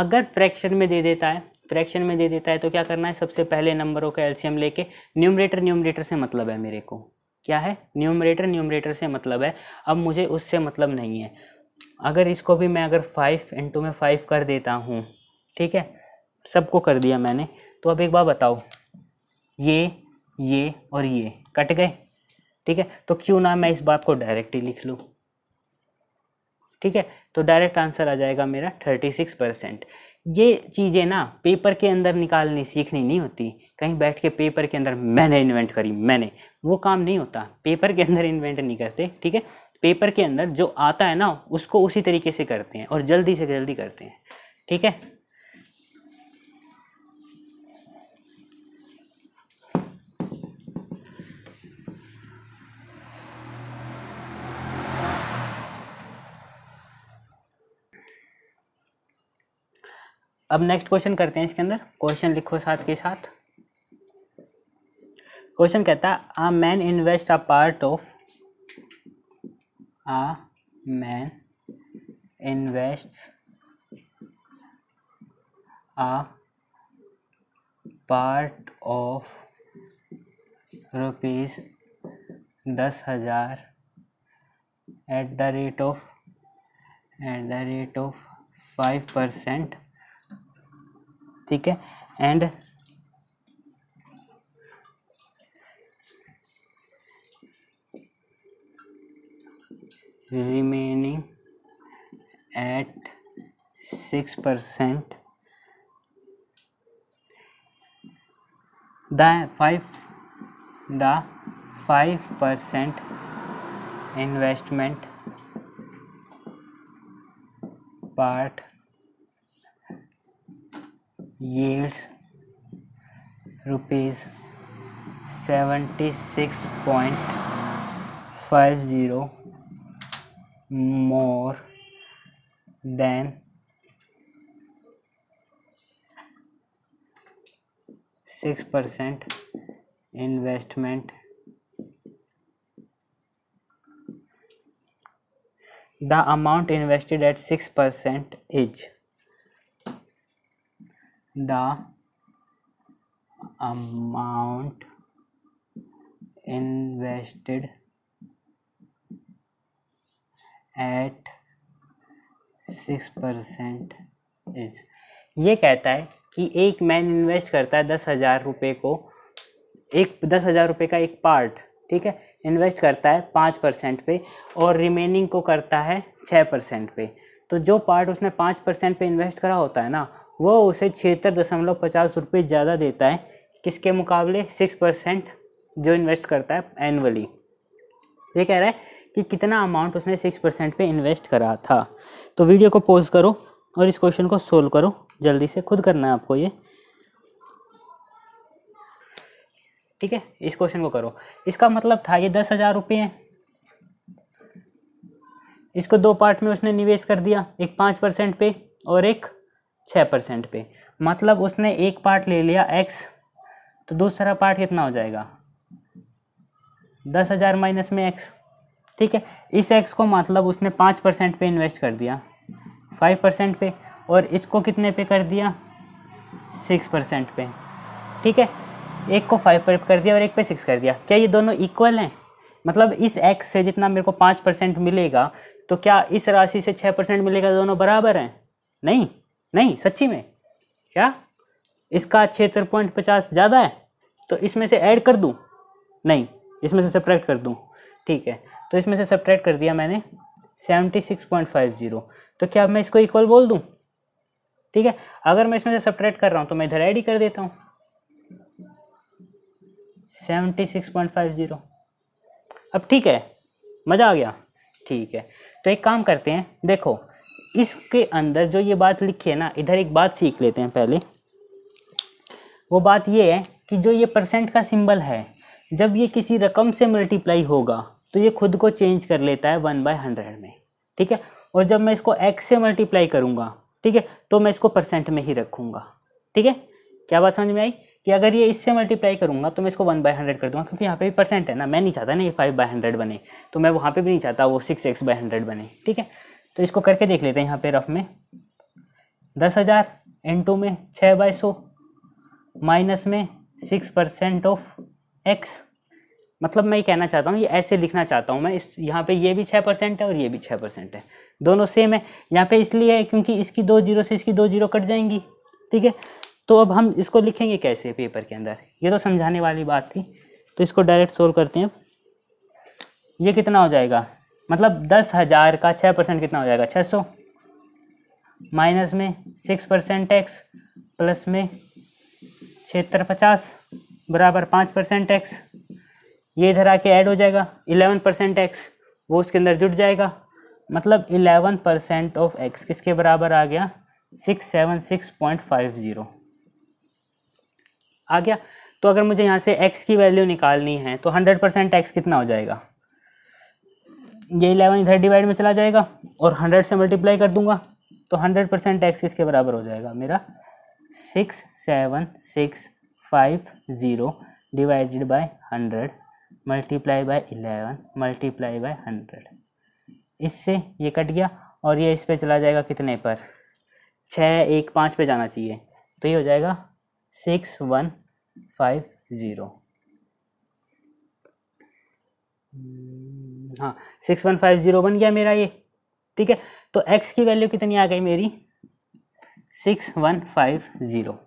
अगर फ्रैक्शन में दे देता है फ्रैक्शन में दे देता है तो क्या करना है सबसे पहले नंबरों का एल्शियम लेके न्यूमरेटर न्यूमरेटर से मतलब है मेरे को क्या है न्यूमरेटर न्यूमरेटर से मतलब है अब मुझे उससे मतलब नहीं है अगर इसको भी मैं अगर फाइव इंटू में फाइव कर देता हूँ ठीक है सबको कर दिया मैंने तो अब एक बार बताओ ये ये और ये कट गए ठीक है तो क्यों ना मैं इस बात को डायरेक्टली लिख लूँ ठीक है तो डायरेक्ट आंसर आ जाएगा मेरा थर्टी सिक्स परसेंट ये चीज़ें ना पेपर के अंदर निकालनी सीखनी नहीं होती कहीं बैठ के पेपर के अंदर मैंने इन्वेंट करी मैंने वो काम नहीं होता पेपर के अंदर इन्वेंट नहीं करते ठीक है पेपर के अंदर जो आता है ना उसको उसी तरीके से करते हैं और जल्दी से जल्दी करते हैं ठीक है अब नेक्स्ट क्वेश्चन करते हैं इसके अंदर क्वेश्चन लिखो साथ के साथ क्वेश्चन कहता है a man invest a part of a man invest a part of rupees दस हज़ार at the rate of at the rate of five percent ठीक है and remaining at six percent the five the five percent investment part yields rupees 76.50 more than six percent investment the amount invested at six percent is the amount invested at six percent is ये कहता है कि एक man invest करता है दस हज़ार रुपये को एक दस हज़ार रुपये का एक पार्ट ठीक है इन्वेस्ट करता है पाँच परसेंट पे और रिमेनिंग को करता है छः परसेंट पे तो जो पार्ट उसने पाँच परसेंट पर इन्वेस्ट करा होता है ना वो उसे छिहत्तर दशमलव पचास रुपये ज़्यादा देता है किसके मुकाबले सिक्स परसेंट जो इन्वेस्ट करता है एनुअली ये कह रहा है कि कितना अमाउंट उसने सिक्स परसेंट पर इन्वेस्ट करा था तो वीडियो को पॉज करो और इस क्वेश्चन को सोल्व करो जल्दी से खुद करना है आपको ये ठीक है इस क्वेश्चन को करो इसका मतलब था ये दस हज़ार रुपये हैं इसको दो पार्ट में उसने निवेश कर दिया एक पाँच परसेंट पे और एक छः परसेंट पे मतलब उसने एक पार्ट ले लिया एक्स तो दूसरा पार्ट कितना हो जाएगा दस हज़ार माइनस में एक्स ठीक है इस एक्स को मतलब उसने पाँच परसेंट पे इन्वेस्ट कर दिया फाइव परसेंट पे और इसको कितने पे कर दिया सिक्स परसेंट पे ठीक है एक को फाइव पर कर दिया और एक पे सिक्स कर दिया क्या ये दोनों इक्वल हैं मतलब इस एक्स से जितना मेरे को पाँच परसेंट मिलेगा तो क्या इस राशि से छः परसेंट मिलेगा दोनों बराबर हैं नहीं नहीं सच्ची में क्या इसका छिहत्तर पॉइंट पचास ज़्यादा है तो इसमें से ऐड कर दूँ नहीं इसमें से सप्रैक्ट कर दूँ ठीक है तो इसमें से सप्रैक्ट कर दिया मैंने seventy six point five zero तो क्या मैं इसको इक्वल बोल दूँ ठीक है अगर मैं इसमें से सप्रैक्ट कर रहा हूँ तो मैं इधर ऐड ही कर देता हूँ seventy six point five zero अब ठीक है मज़ा आ गया ठीक है तो एक काम करते हैं देखो इसके अंदर जो ये बात लिखी है ना इधर एक बात सीख लेते हैं पहले वो बात ये है कि जो ये परसेंट का सिंबल है जब ये किसी रकम से मल्टीप्लाई होगा तो ये खुद को चेंज कर लेता है वन बाय हंड्रेड में ठीक है और जब मैं इसको एक्स से मल्टीप्लाई करूँगा ठीक है तो मैं इसको परसेंट में ही रखूँगा ठीक है क्या बात समझ में आई कि अगर ये इससे मल्टीप्लाई करूँगा तो मैं इसको वन बाई हंड्रेड कर दूँगा क्योंकि यहाँ पे भी परसेंट है ना मैं नहीं चाहता ना ये फाइव बाई हंड्रेड बने तो मैं वहाँ पे भी नहीं चाहता वो सिक्स एक्स बाई हंड्रेड बने ठीक है तो इसको करके देख लेते हैं यहाँ पे रफ में दस हज़ार इंटू में छः बाई सौ माइनस में सिक्स परसेंट ऑफ एक्स मतलब मैं ये कहना चाहता हूँ ये ऐसे लिखना चाहता हूँ मैं इस यहाँ पे ये भी छः परसेंट है और ये भी छः परसेंट है दोनों सेम है यहाँ पे इसलिए है क्योंकि इसकी दो जीरो से इसकी दो जीरो कट जाएंगी ठीक है तो अब हम इसको लिखेंगे कैसे पेपर के अंदर ये तो समझाने वाली बात थी तो इसको डायरेक्ट सोल्व करते हैं ये कितना हो जाएगा मतलब दस हज़ार का छः परसेंट कितना हो जाएगा छः सौ माइनस में सिक्स परसेंट टैक्स प्लस में छिहत्तर पचास बराबर पाँच परसेंट टैक्स ये इधर आके ऐड हो जाएगा इलेवन परसेंट टैक्स वो उसके अंदर जुट जाएगा मतलब इलेवन परसेंट ऑफ एक्स किसके बराबर आ गया six seven six point five zero आ गया तो अगर मुझे यहाँ से x की वैल्यू निकालनी है तो हंड्रेड परसेंट एक्स कितना हो जाएगा ये इलेवन इधर डिवाइड में चला जाएगा और हंड्रेड से मल्टीप्लाई कर दूंगा तो हंड्रेड परसेंट एक्स किसके बराबर हो जाएगा मेरा six seven six five zero divided by hundred multiply by eleven multiply by hundred इससे ये कट गया और ये इस पर चला जाएगा कितने पर छः एक पाँच पे जाना चाहिए तो ये हो जाएगा six one five zero hmm, हाँ सिक्स वन फाइव ज़ीरो बन गया मेरा ये ठीक है तो एक्स की वैल्यू कितनी आ गई मेरी सिक्स वन फाइव ज़ीरो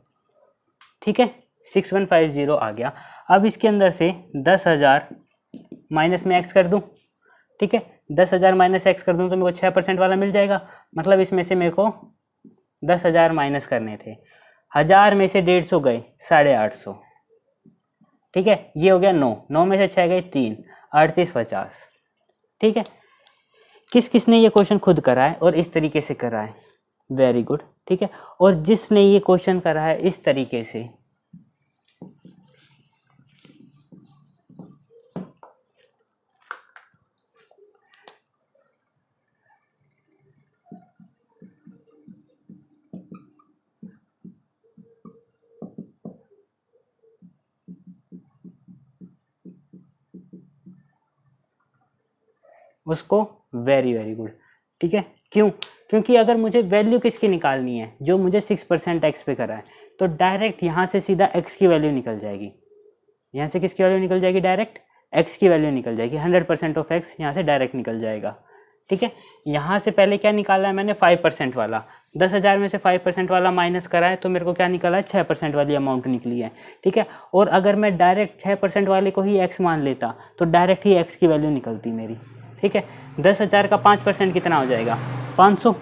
ठीक है सिक्स वन फाइव ज़ीरो आ गया अब इसके अंदर से दस हज़ार माइनस में एक्स कर दूँ ठीक है दस हज़ार माइनस एक्स कर दूँ तो मेरे को छः परसेंट वाला मिल जाएगा मतलब इसमें से मेरे को दस हज़ार माइनस करने थे हज़ार में से डेढ़ सौ गए साढ़े आठ सौ ठीक है ये हो गया नौ नौ में से छः गए तीन अड़तीस पचास ठीक है किस किसने ये क्वेश्चन खुद करा है और इस तरीके से करा है वेरी गुड ठीक है और जिसने ये क्वेश्चन करा है इस तरीके से उसको वेरी वेरी गुड ठीक है क्यों क्योंकि अगर मुझे वैल्यू किसकी निकालनी है जो मुझे सिक्स परसेंट एक्स पे करा है तो डायरेक्ट यहाँ से सीधा एक्स की वैल्यू निकल जाएगी यहाँ से किसकी वैल्यू निकल जाएगी डायरेक्ट एक्स की वैल्यू निकल जाएगी हंड्रेड परसेंट ऑफ एक्स यहाँ से डायरेक्ट निकल जाएगा ठीक है यहाँ से पहले क्या निकाला है मैंने फाइव परसेंट वाला दस हज़ार में से फाइव परसेंट वाला माइनस करा है तो मेरे को क्या निकला है छः परसेंट वाली अमाउंट निकली है ठीक है और अगर मैं डायरेक्ट छः परसेंट वाले को ही एक्स मान लेता तो डायरेक्ट ही एक्स की वैल्यू निकलती मेरी ठीक है दस हज़ार का पाँच परसेंट कितना हो जाएगा पाँच सौ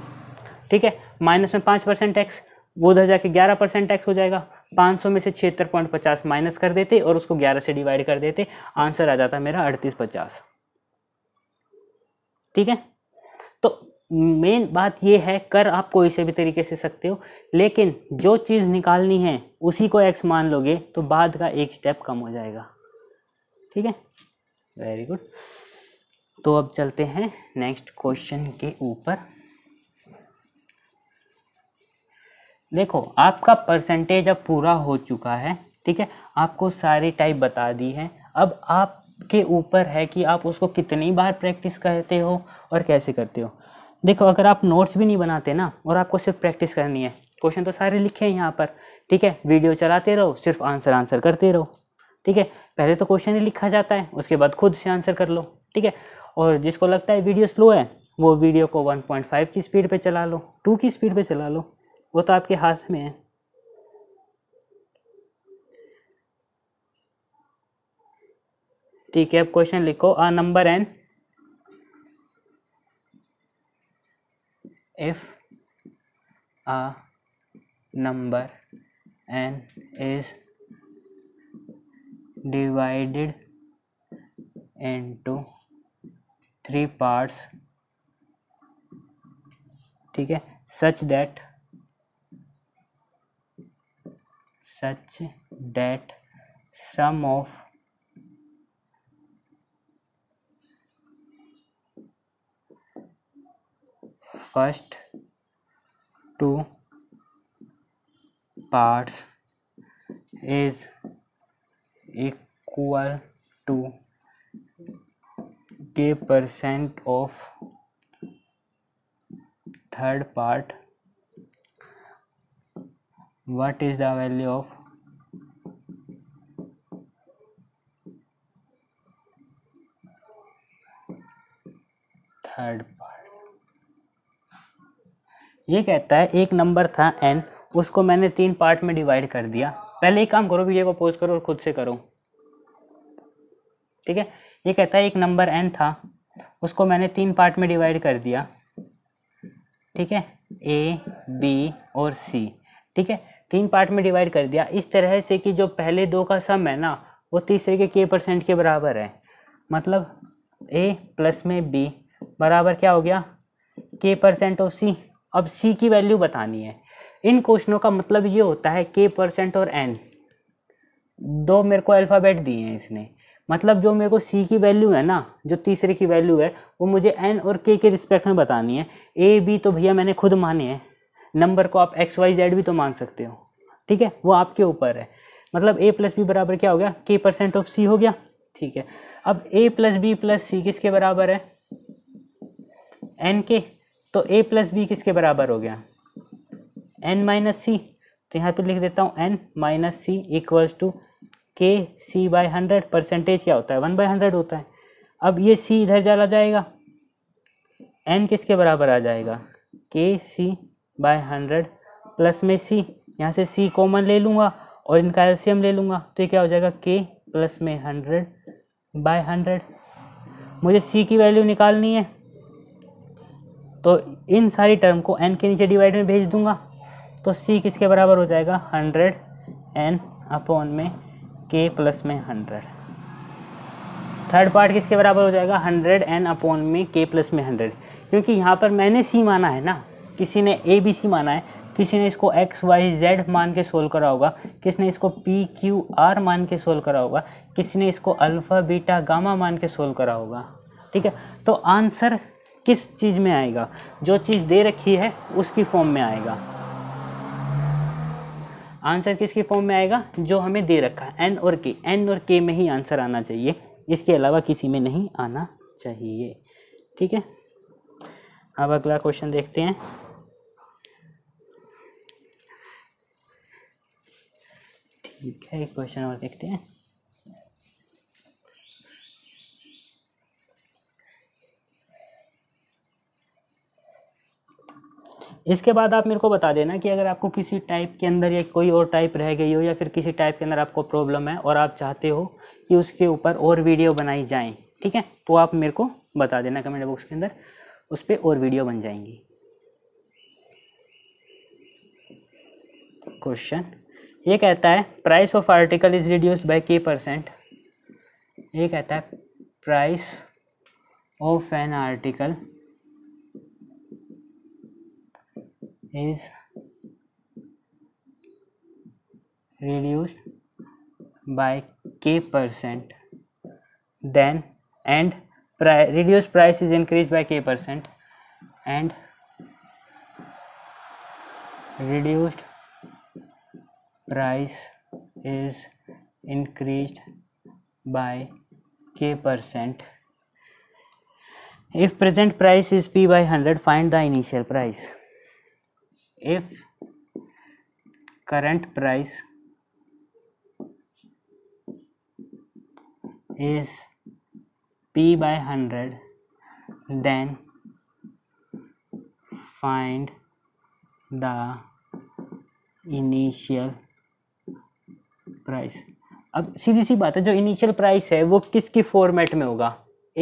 ठीक है माइनस में पाँच परसेंट टैक्स वो उधर जाके ग्यारह परसेंट टैक्स हो जाएगा पाँच सौ में से छिहत्तर पॉइंट पचास माइनस कर देते और उसको ग्यारह से डिवाइड कर देते आंसर आ जाता मेरा अड़तीस पचास ठीक है तो मेन बात ये है कर आप कोई से भी तरीके से सकते हो लेकिन जो चीज़ निकालनी है उसी को एक्स मान लोगे तो बाद का एक स्टेप कम हो जाएगा ठीक है वेरी गुड तो अब चलते हैं नेक्स्ट क्वेश्चन के ऊपर देखो आपका परसेंटेज अब पूरा हो चुका है ठीक है आपको सारे टाइप बता दी है अब आपके ऊपर है कि आप उसको कितनी बार प्रैक्टिस करते हो और कैसे करते हो देखो अगर आप नोट्स भी नहीं बनाते ना और आपको सिर्फ प्रैक्टिस करनी है क्वेश्चन तो सारे लिखे हैं यहाँ पर ठीक है वीडियो चलाते रहो सिर्फ आंसर आंसर करते रहो ठीक है पहले तो क्वेश्चन ही लिखा जाता है उसके बाद खुद से आंसर कर लो ठीक है और जिसको लगता है वीडियो स्लो है वो वीडियो को 1.5 की स्पीड पे चला लो 2 की स्पीड पे चला लो वो तो आपके हाथ में है ठीक है अब क्वेश्चन लिखो a number N if a number N is divided into three parts ठीक है such that such that sum of first two parts is equal to K percent of third part what is the value of third part ये कहता है एक number था N उसको मैंने तीन पार्ट में डिवाइड कर दिया पहले एक काम करो वीडियो को पोज करो और खुद से करो ठीक है ये कहता है एक नंबर एन था उसको मैंने तीन पार्ट में डिवाइड कर दिया ठीक है ए बी और सी ठीक है तीन पार्ट में डिवाइड कर दिया इस तरह से कि जो पहले दो का सम है ना वो तीसरे के के परसेंट के बराबर है मतलब ए प्लस में बी बराबर क्या हो गया के परसेंट ऑफ सी अब सी की वैल्यू बतानी है इन क्वेश्चनों का मतलब ये होता है के परसेंट और एन दो मेरे को अल्फ़ाबेट दिए हैं इसने मतलब जो मेरे को सी की वैल्यू है ना जो तीसरे की वैल्यू है वो मुझे एन और के के रिस्पेक्ट में बतानी है ए बी तो भैया मैंने खुद माने हैं नंबर को आप एक्स वाई जेड भी तो मान सकते हो ठीक है वो आपके ऊपर है मतलब ए प्लस बी बराबर क्या हो गया के परसेंट ऑफ सी हो गया ठीक है अब A plus B plus C किसके बराबर है एन के तो ए प्लस बी किसके बराबर हो गया एन माइनस सी तो यहाँ पर लिख देता हूँ N minus C equals to K C by hundred percentage क्या होता है वन बाई हंड्रेड होता है अब ये सी इधर चला जाएगा एन किसके बराबर आ जाएगा के सी बाई हंड्रेड प्लस में सी यहाँ से सी कॉमन ले लूँगा और इनका एल्शियम ले लूँगा तो ये क्या हो जाएगा के प्लस में हंड्रेड बाई हंड्रेड मुझे सी की वैल्यू निकालनी है तो इन सारी टर्म को एन के नीचे डिवाइड में भेज दूँगा तो सी किसके बराबर हो जाएगा हंड्रेड एन अपॉन में के प्लस में हंड्रेड थर्ड पार्ट किसके बराबर हो जाएगा हंड्रेड एन अपॉन में के प्लस में हंड्रेड क्योंकि यहाँ पर मैंने सी माना है ना किसी ने ए बी सी माना है किसी ने इसको एक्स वाई जेड मान के सोल्व करा होगा किसी ने इसको पी क्यू आर मान के सोल्व करा होगा किसी ने इसको अल्फ़ा बीटा गामा मान के सोल्व करा होगा ठीक है तो आंसर किस चीज़ में आएगा जो चीज़ दे रखी है उसकी फॉर्म में आएगा आंसर किसकी फॉर्म में आएगा जो हमें दे रखा है एन और के एन और के में ही आंसर आना चाहिए इसके अलावा किसी में नहीं आना चाहिए ठीक है अब अगला क्वेश्चन देखते हैं ठीक है एक क्वेश्चन और देखते हैं इसके बाद आप मेरे को बता देना कि अगर आपको किसी टाइप के अंदर या कोई और टाइप रह गई हो या फिर किसी टाइप के अंदर आपको प्रॉब्लम है और आप चाहते हो कि उसके ऊपर और वीडियो बनाई जाएँ ठीक है तो आप मेरे को बता देना कमेंट बॉक्स के अंदर उस पर और वीडियो बन जाएंगी क्वेश्चन ये कहता है price of article is reduce by K percent ये कहता है price of an article is reduced by k percent then and pri reduced price is increased by k percent and reduced price is increased by k percent if present price is p by 100 find the initial price if current price is P by 100 then find the initial price अब सीधी सी बात है जो initial price है वो किसकी format में होगा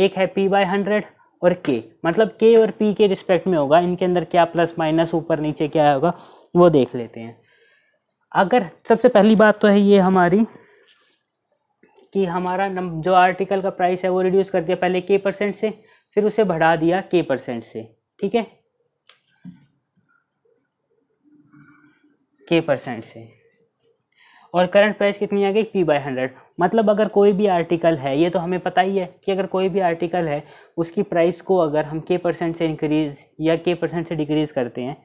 एक है पी बाय हंड्रेड और K मतलब के और पी के रिस्पेक्ट में होगा इनके अंदर क्या प्लस माइनस ऊपर नीचे क्या होगा वो देख लेते हैं अगर सबसे पहली बात तो है ये हमारी कि हमारा नम जो आर्टिकल का प्राइस है वो रिड्यूस कर दिया पहले के परसेंट से फिर उसे बढ़ा दिया के परसेंट से ठीक है के परसेंट से और करंट प्राइस कितनी आ गई पी बाई हंड्रेड मतलब अगर कोई भी आर्टिकल है ये तो हमें पता ही है कि अगर कोई भी आर्टिकल है उसकी प्राइस को अगर हम के परसेंट से इंक्रीज़ या के परसेंट से डिक्रीज़ करते हैं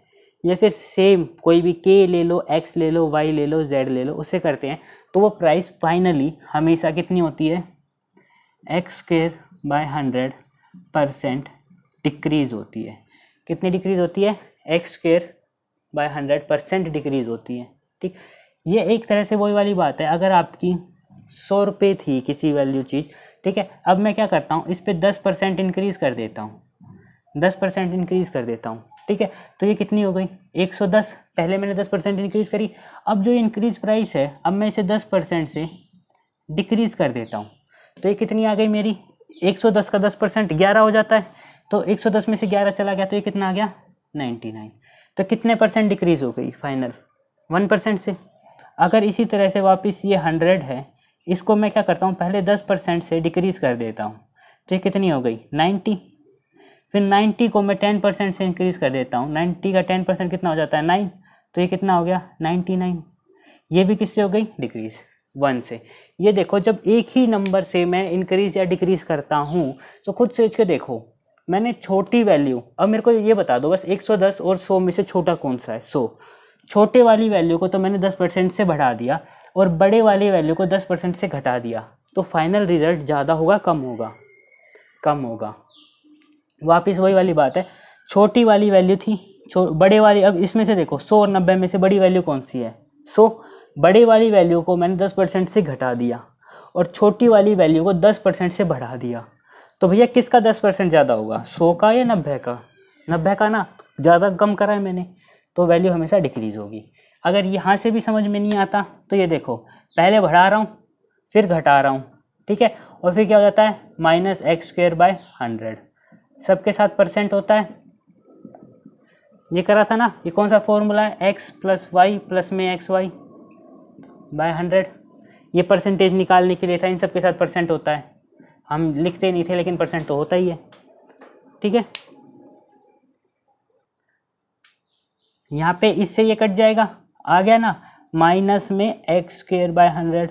या फिर सेम कोई भी के ले लो एक्स ले लो वाई ले लो जेड ले लो उससे करते हैं तो वो प्राइस फाइनली हमेशा कितनी होती है x square by hundred percent decrease होती है कितनी डिक्रीज़ होती है x square by hundred percent decrease होती है ठीक ये एक तरह से वही वाली बात है अगर आपकी सौ रुपये थी किसी वैल्यू चीज़ ठीक है अब मैं क्या करता हूँ इस पर दस परसेंट इनक्रीज़ कर देता हूँ दस परसेंट इनक्रीज़ कर देता हूँ ठीक है तो ये कितनी हो गई एक सौ दस पहले मैंने दस परसेंट इनक्रीज़ करी अब जो इनक्रीज़ प्राइस है अब मैं इसे दस परसेंट से डिक्रीज़ कर देता हूँ तो ये कितनी आ गई मेरी एक सौ दस का दस परसेंट ग्यारह हो जाता है तो एक सौ दस में से ग्यारह चला गया तो ये कितना आ गया नाइन तो कितने परसेंट डिक्रीज़ हो गई फाइनल वन परसेंट से अगर इसी तरह से वापस ये हंड्रेड है इसको मैं क्या करता हूँ पहले दस परसेंट से डिक्रीज़ कर देता हूँ तो ये कितनी हो गई नाइन्टी फिर नाइन्टी को मैं टेन परसेंट से इंक्रीज़ कर देता हूँ नाइन्टी का टेन परसेंट कितना हो जाता है नाइन तो ये कितना हो गया नाइन्टी नाइन ये भी किससे हो गई डिक्रीज़ वन से ये देखो जब एक ही नंबर से मैं इंक्रीज़ या डिक्रीज़ करता हूँ तो खुद सोच के देखो मैंने छोटी वैल्यू अब मेरे को ये बता दो बस दस और सौ में से छोटा कौन सा है सौ छोटे वाली वैल्यू को तो मैंने दस परसेंट से बढ़ा दिया और बड़े वाले वैल्यू को दस परसेंट से घटा दिया तो फाइनल रिजल्ट ज़्यादा होगा कम होगा कम होगा वापस वही वाली बात है छोटी वाली वैल्यू थी छो बड़े वाली अब इसमें से देखो सौ और नब्बे में से बड़ी वैल्यू कौन सी है सो बड़े वाली वैल्यू को मैंने दस परसेंट से घटा दिया और छोटी वाली वैल्यू को दस परसेंट से बढ़ा दिया तो भैया किसका दस परसेंट ज़्यादा होगा सौ का या नब्बे का नब्बे का ना ज़्यादा कम करा है मैंने तो वैल्यू हमेशा डिक्रीज़ होगी अगर यहाँ से भी समझ में नहीं आता तो ये देखो पहले बढ़ा रहा हूँ फिर घटा रहा हूँ ठीक है और फिर क्या हो जाता है minus x square by hundred सबके साथ परसेंट होता है ये करा था ना ये कौन सा फॉर्मूला है एक्स प्लस वाई प्लस में एक्स वाई बाय हंड्रेड ये परसेंटेज निकालने के लिए था इन सब के साथ परसेंट होता है हम लिखते नहीं थे लेकिन परसेंट तो होता ही है ठीक है यहाँ पे इससे ये कट जाएगा आ गया ना माइनस में x square by hundred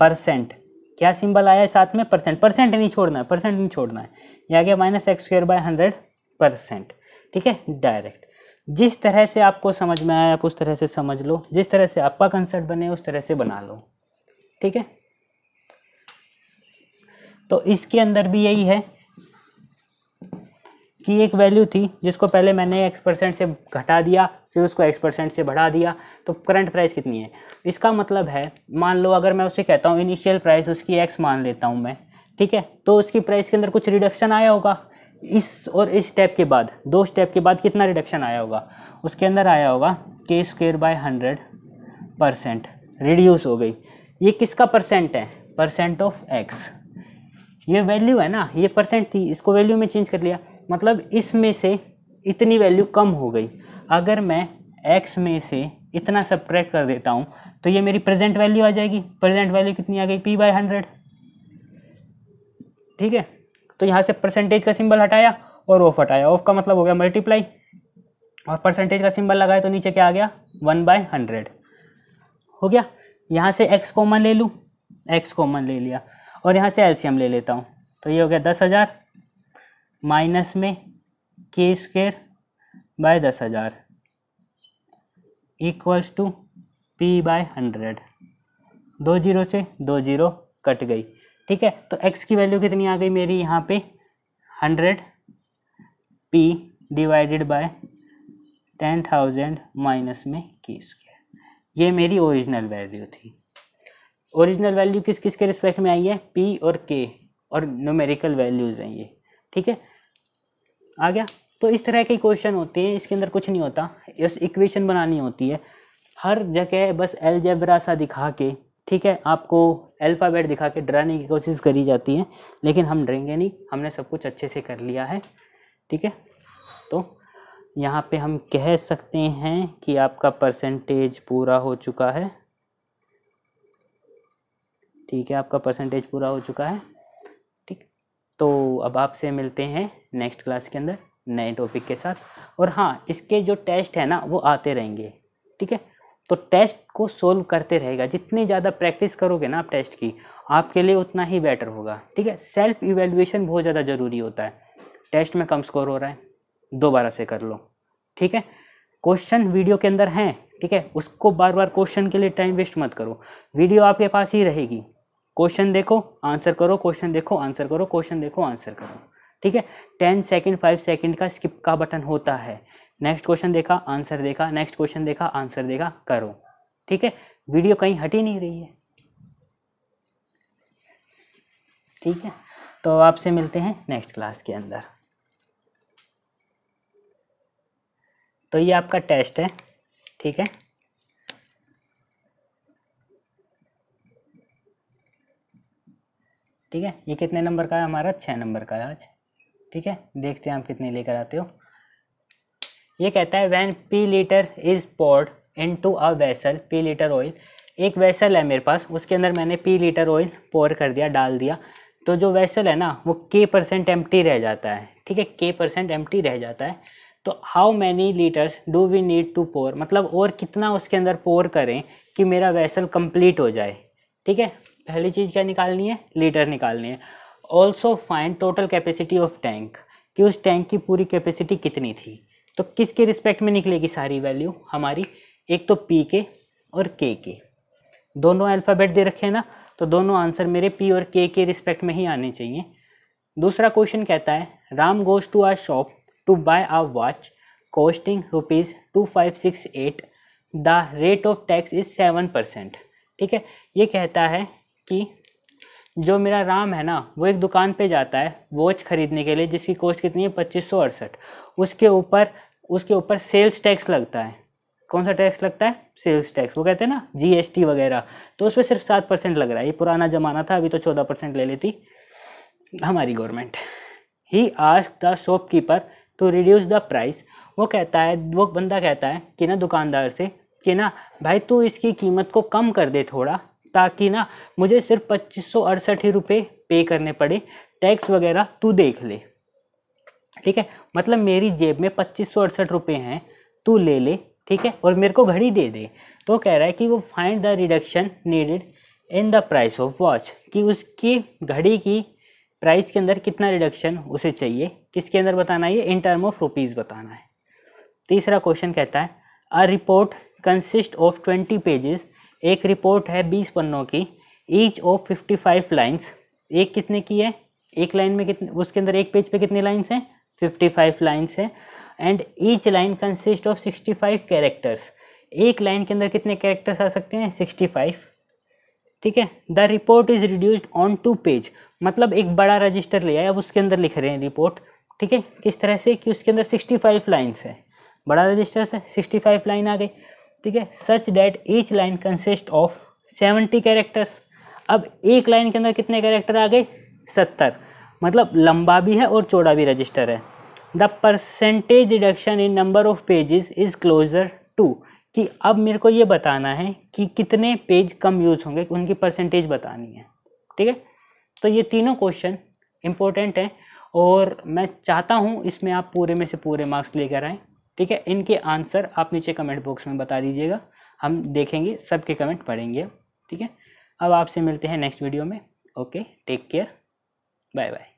percent क्या सिंबल आया है साथ में परसेंट परसेंट नहीं छोड़ना है परसेंट नहीं छोड़ना है ये आ गया minus x square by hundred percent ठीक है डायरेक्ट जिस तरह से आपको समझ में आया आप उस तरह से समझ लो जिस तरह से आपका कंसर्ट बने उस तरह से बना लो ठीक है तो इसके अंदर भी यही है की एक वैल्यू थी जिसको पहले मैंने एक्स परसेंट से घटा दिया फिर उसको एक्स परसेंट से बढ़ा दिया तो करंट प्राइस कितनी है इसका मतलब है मान लो अगर मैं उसे कहता हूँ इनिशियल प्राइस उसकी एक्स मान लेता हूँ मैं ठीक है तो उसकी प्राइस के अंदर कुछ रिडक्शन आया होगा इस और इस स्टेप के बाद दो स्टेप के बाद कितना रिडक्शन आया होगा उसके अंदर आया होगा K square by hundred percent reduce हो गई ये किसका परसेंट है परसेंट ऑफ एक्स ये वैल्यू है ना ये परसेंट थी इसको वैल्यू में चेंज कर लिया मतलब इसमें से इतनी वैल्यू कम हो गई अगर मैं एक्स में से इतना सब्ट्रैक्ट कर देता हूँ तो ये मेरी प्रेजेंट वैल्यू आ जाएगी प्रेजेंट वैल्यू कितनी आ गई पी बाय हंड्रेड ठीक है तो यहाँ से परसेंटेज का सिंबल हटाया और ऑफ हटाया ऑफ का मतलब हो गया मल्टीप्लाई और परसेंटेज का सिंबल लगाया तो नीचे क्या आ गया वन बाय हंड्रेड हो गया यहाँ से एक्स कॉमन ले लूँ एक्स कॉमन ले लिया और यहाँ से एल्शियम ले लेता हूँ तो ये हो गया दस हज़ार माइनस में के स्क्वेयर बाय दस हज़ार equals to P by hundred दो जीरो से दो जीरो कट गई ठीक है तो एक्स की वैल्यू कितनी आ गई मेरी यहाँ पे hundred P divided by ten thousand minus में के स्क्वेयर ये मेरी ओरिजिनल वैल्यू थी ओरिजिनल वैल्यू किस किस के रिस्पेक्ट में आई है पी और के और न्यूमेरिकल वैल्यूज़ हैं ये ठीक है आ गया तो इस तरह के क्वेश्चन होते हैं इसके अंदर कुछ नहीं होता इस इक्वेशन बनानी होती है हर जगह बस एलजेब्रा सा दिखा के ठीक है आपको अल्फ़ाबेट दिखा के डराने की कोशिश करी जाती है लेकिन हम डरेंगे नहीं हमने सब कुछ अच्छे से कर लिया है ठीक है तो यहाँ पे हम कह सकते हैं कि आपका परसेंटेज पूरा हो चुका है ठीक है आपका परसेंटेज पूरा हो चुका है ठीक तो अब आपसे मिलते हैं नेक्स्ट क्लास के अंदर नए टॉपिक के साथ और हाँ इसके जो टेस्ट है ना वो आते रहेंगे ठीक है तो टेस्ट को सोल्व करते रहेगा जितनी ज़्यादा प्रैक्टिस करोगे ना आप टेस्ट की आपके लिए उतना ही बेटर होगा ठीक है सेल्फ इवेल्युएशन बहुत ज़्यादा ज़रूरी होता है टेस्ट में कम स्कोर हो रहा है दोबारा से कर लो ठीक है क्वेश्चन वीडियो के अंदर हैं ठीक है उसको बार बार क्वेश्चन के लिए टाइम वेस्ट मत करो वीडियो आपके पास ही रहेगी क्वेश्चन देखो आंसर करो क्वेश्चन देखो आंसर करो क्वेश्चन देखो आंसर करो ठीक है टेन सेकेंड फाइव सेकेंड का स्किप का बटन होता है नेक्स्ट क्वेश्चन देखा आंसर देखा नेक्स्ट क्वेश्चन देखा आंसर देखा करो ठीक है वीडियो कहीं हट ही नहीं रही है ठीक है तो आपसे मिलते हैं नेक्स्ट क्लास के अंदर तो ये आपका टेस्ट है ठीक है ठीक है ये कितने नंबर का है हमारा छः नंबर का है आज ठीक है देखते हैं आप कितनी लेकर आते हो ये कहता है when P litre is poured into a vessel P litre oil एक वैसल है मेरे पास उसके अंदर मैंने पी लीटर ऑयल पोर कर दिया डाल दिया तो जो वैसल है ना वो के परसेंट एम रह जाता है ठीक है के परसेंट एम रह जाता है तो how many litres do we need to pour मतलब और कितना उसके अंदर पोर करें कि मेरा वैसल कंप्लीट हो जाए ठीक है पहली चीज़ क्या निकालनी है लीटर निकालनी है also find total capacity of tank कि उस टैंक की पूरी कैपेसिटी कितनी थी तो किसके रिस्पेक्ट में निकलेगी सारी वैल्यू हमारी एक तो पी के और के के दोनों अल्फ़ाबेट दे रखे हैं ना तो दोनों आंसर मेरे पी और के के रिस्पेक्ट में ही आने चाहिए दूसरा क्वेश्चन कहता है Ram goes to a shop to buy a watch costing rupees two five six at the rate of tax is seven percent ठीक है ये कहता है कि जो मेरा राम है ना वो एक दुकान पे जाता है वॉच ख़रीदने के लिए जिसकी कॉस्ट कितनी है पच्चीस सौ अड़सठ उसके ऊपर उसके ऊपर सेल्स टैक्स लगता है कौन सा टैक्स लगता है सेल्स टैक्स वो कहते हैं ना जीएसटी वगैरह तो उस पर सिर्फ सात परसेंट लग रहा है ये पुराना ज़माना था अभी तो चौदह परसेंट ले लेती हमारी गवर्नमेंट ही आज the shopkeeper to reduce the price वो कहता है वो बंदा कहता है कि ना दुकानदार से कि ना भाई तू इसकी कीमत को कम कर दे थोड़ा ताकि ना मुझे सिर्फ पच्चीस सौ अड़सठ ही रुपये पे करने पड़े टैक्स वगैरह तू देख ले ठीक है मतलब मेरी जेब में पच्चीस सौ अड़सठ रुपये हैं तू ले ले ठीक है और मेरे को घड़ी दे दे तो कह रहा है कि वो find the reduction needed in the price of watch कि उसकी घड़ी की प्राइस के अंदर कितना रिडक्शन उसे चाहिए किसके अंदर बताना है इन टर्म ऑफ रुपीज़ बताना है तीसरा क्वेश्चन कहता है a report consist of twenty pages एक रिपोर्ट है बीस पन्नों की each of fifty five lines एक कितने की है एक लाइन में कितने उसके अंदर एक पेज पे कितनी लाइन्स हैं फिफ्टी फाइव लाइन्स हैं and each line consist of sixty five characters एक लाइन के अंदर कितने कैरेक्टर्स आ सकते हैं सिक्सटी फाइव ठीक है the report is reduced on to page मतलब एक बड़ा रजिस्टर ले आए अब उसके अंदर लिख रहे हैं रिपोर्ट ठीक है किस तरह से कि उसके अंदर सिक्सटी फाइव लाइन्स है बड़ा रजिस्टर से सिक्सटी फाइव लाइन आ गई ठीक है such that each line consist of seventy characters अब एक लाइन के अंदर कितने कैरेक्टर आ गए सत्तर मतलब लंबा भी है और चौड़ा भी रजिस्टर है the percentage reduction in number of pages is closer to कि अब मेरे को ये बताना है कि कितने पेज कम यूज़ होंगे उनकी परसेंटेज बतानी है ठीक है तो ये तीनों क्वेश्चन इंपॉर्टेंट हैं और मैं चाहता हूँ इसमें आप पूरे में से पूरे मार्क्स लेकर आएँ ठीक है इनके आंसर आप नीचे कमेंट बॉक्स में बता दीजिएगा हम देखेंगे सबके कमेंट पढ़ेंगे ठीक है अब आपसे मिलते हैं नेक्स्ट वीडियो में okay take care bye bye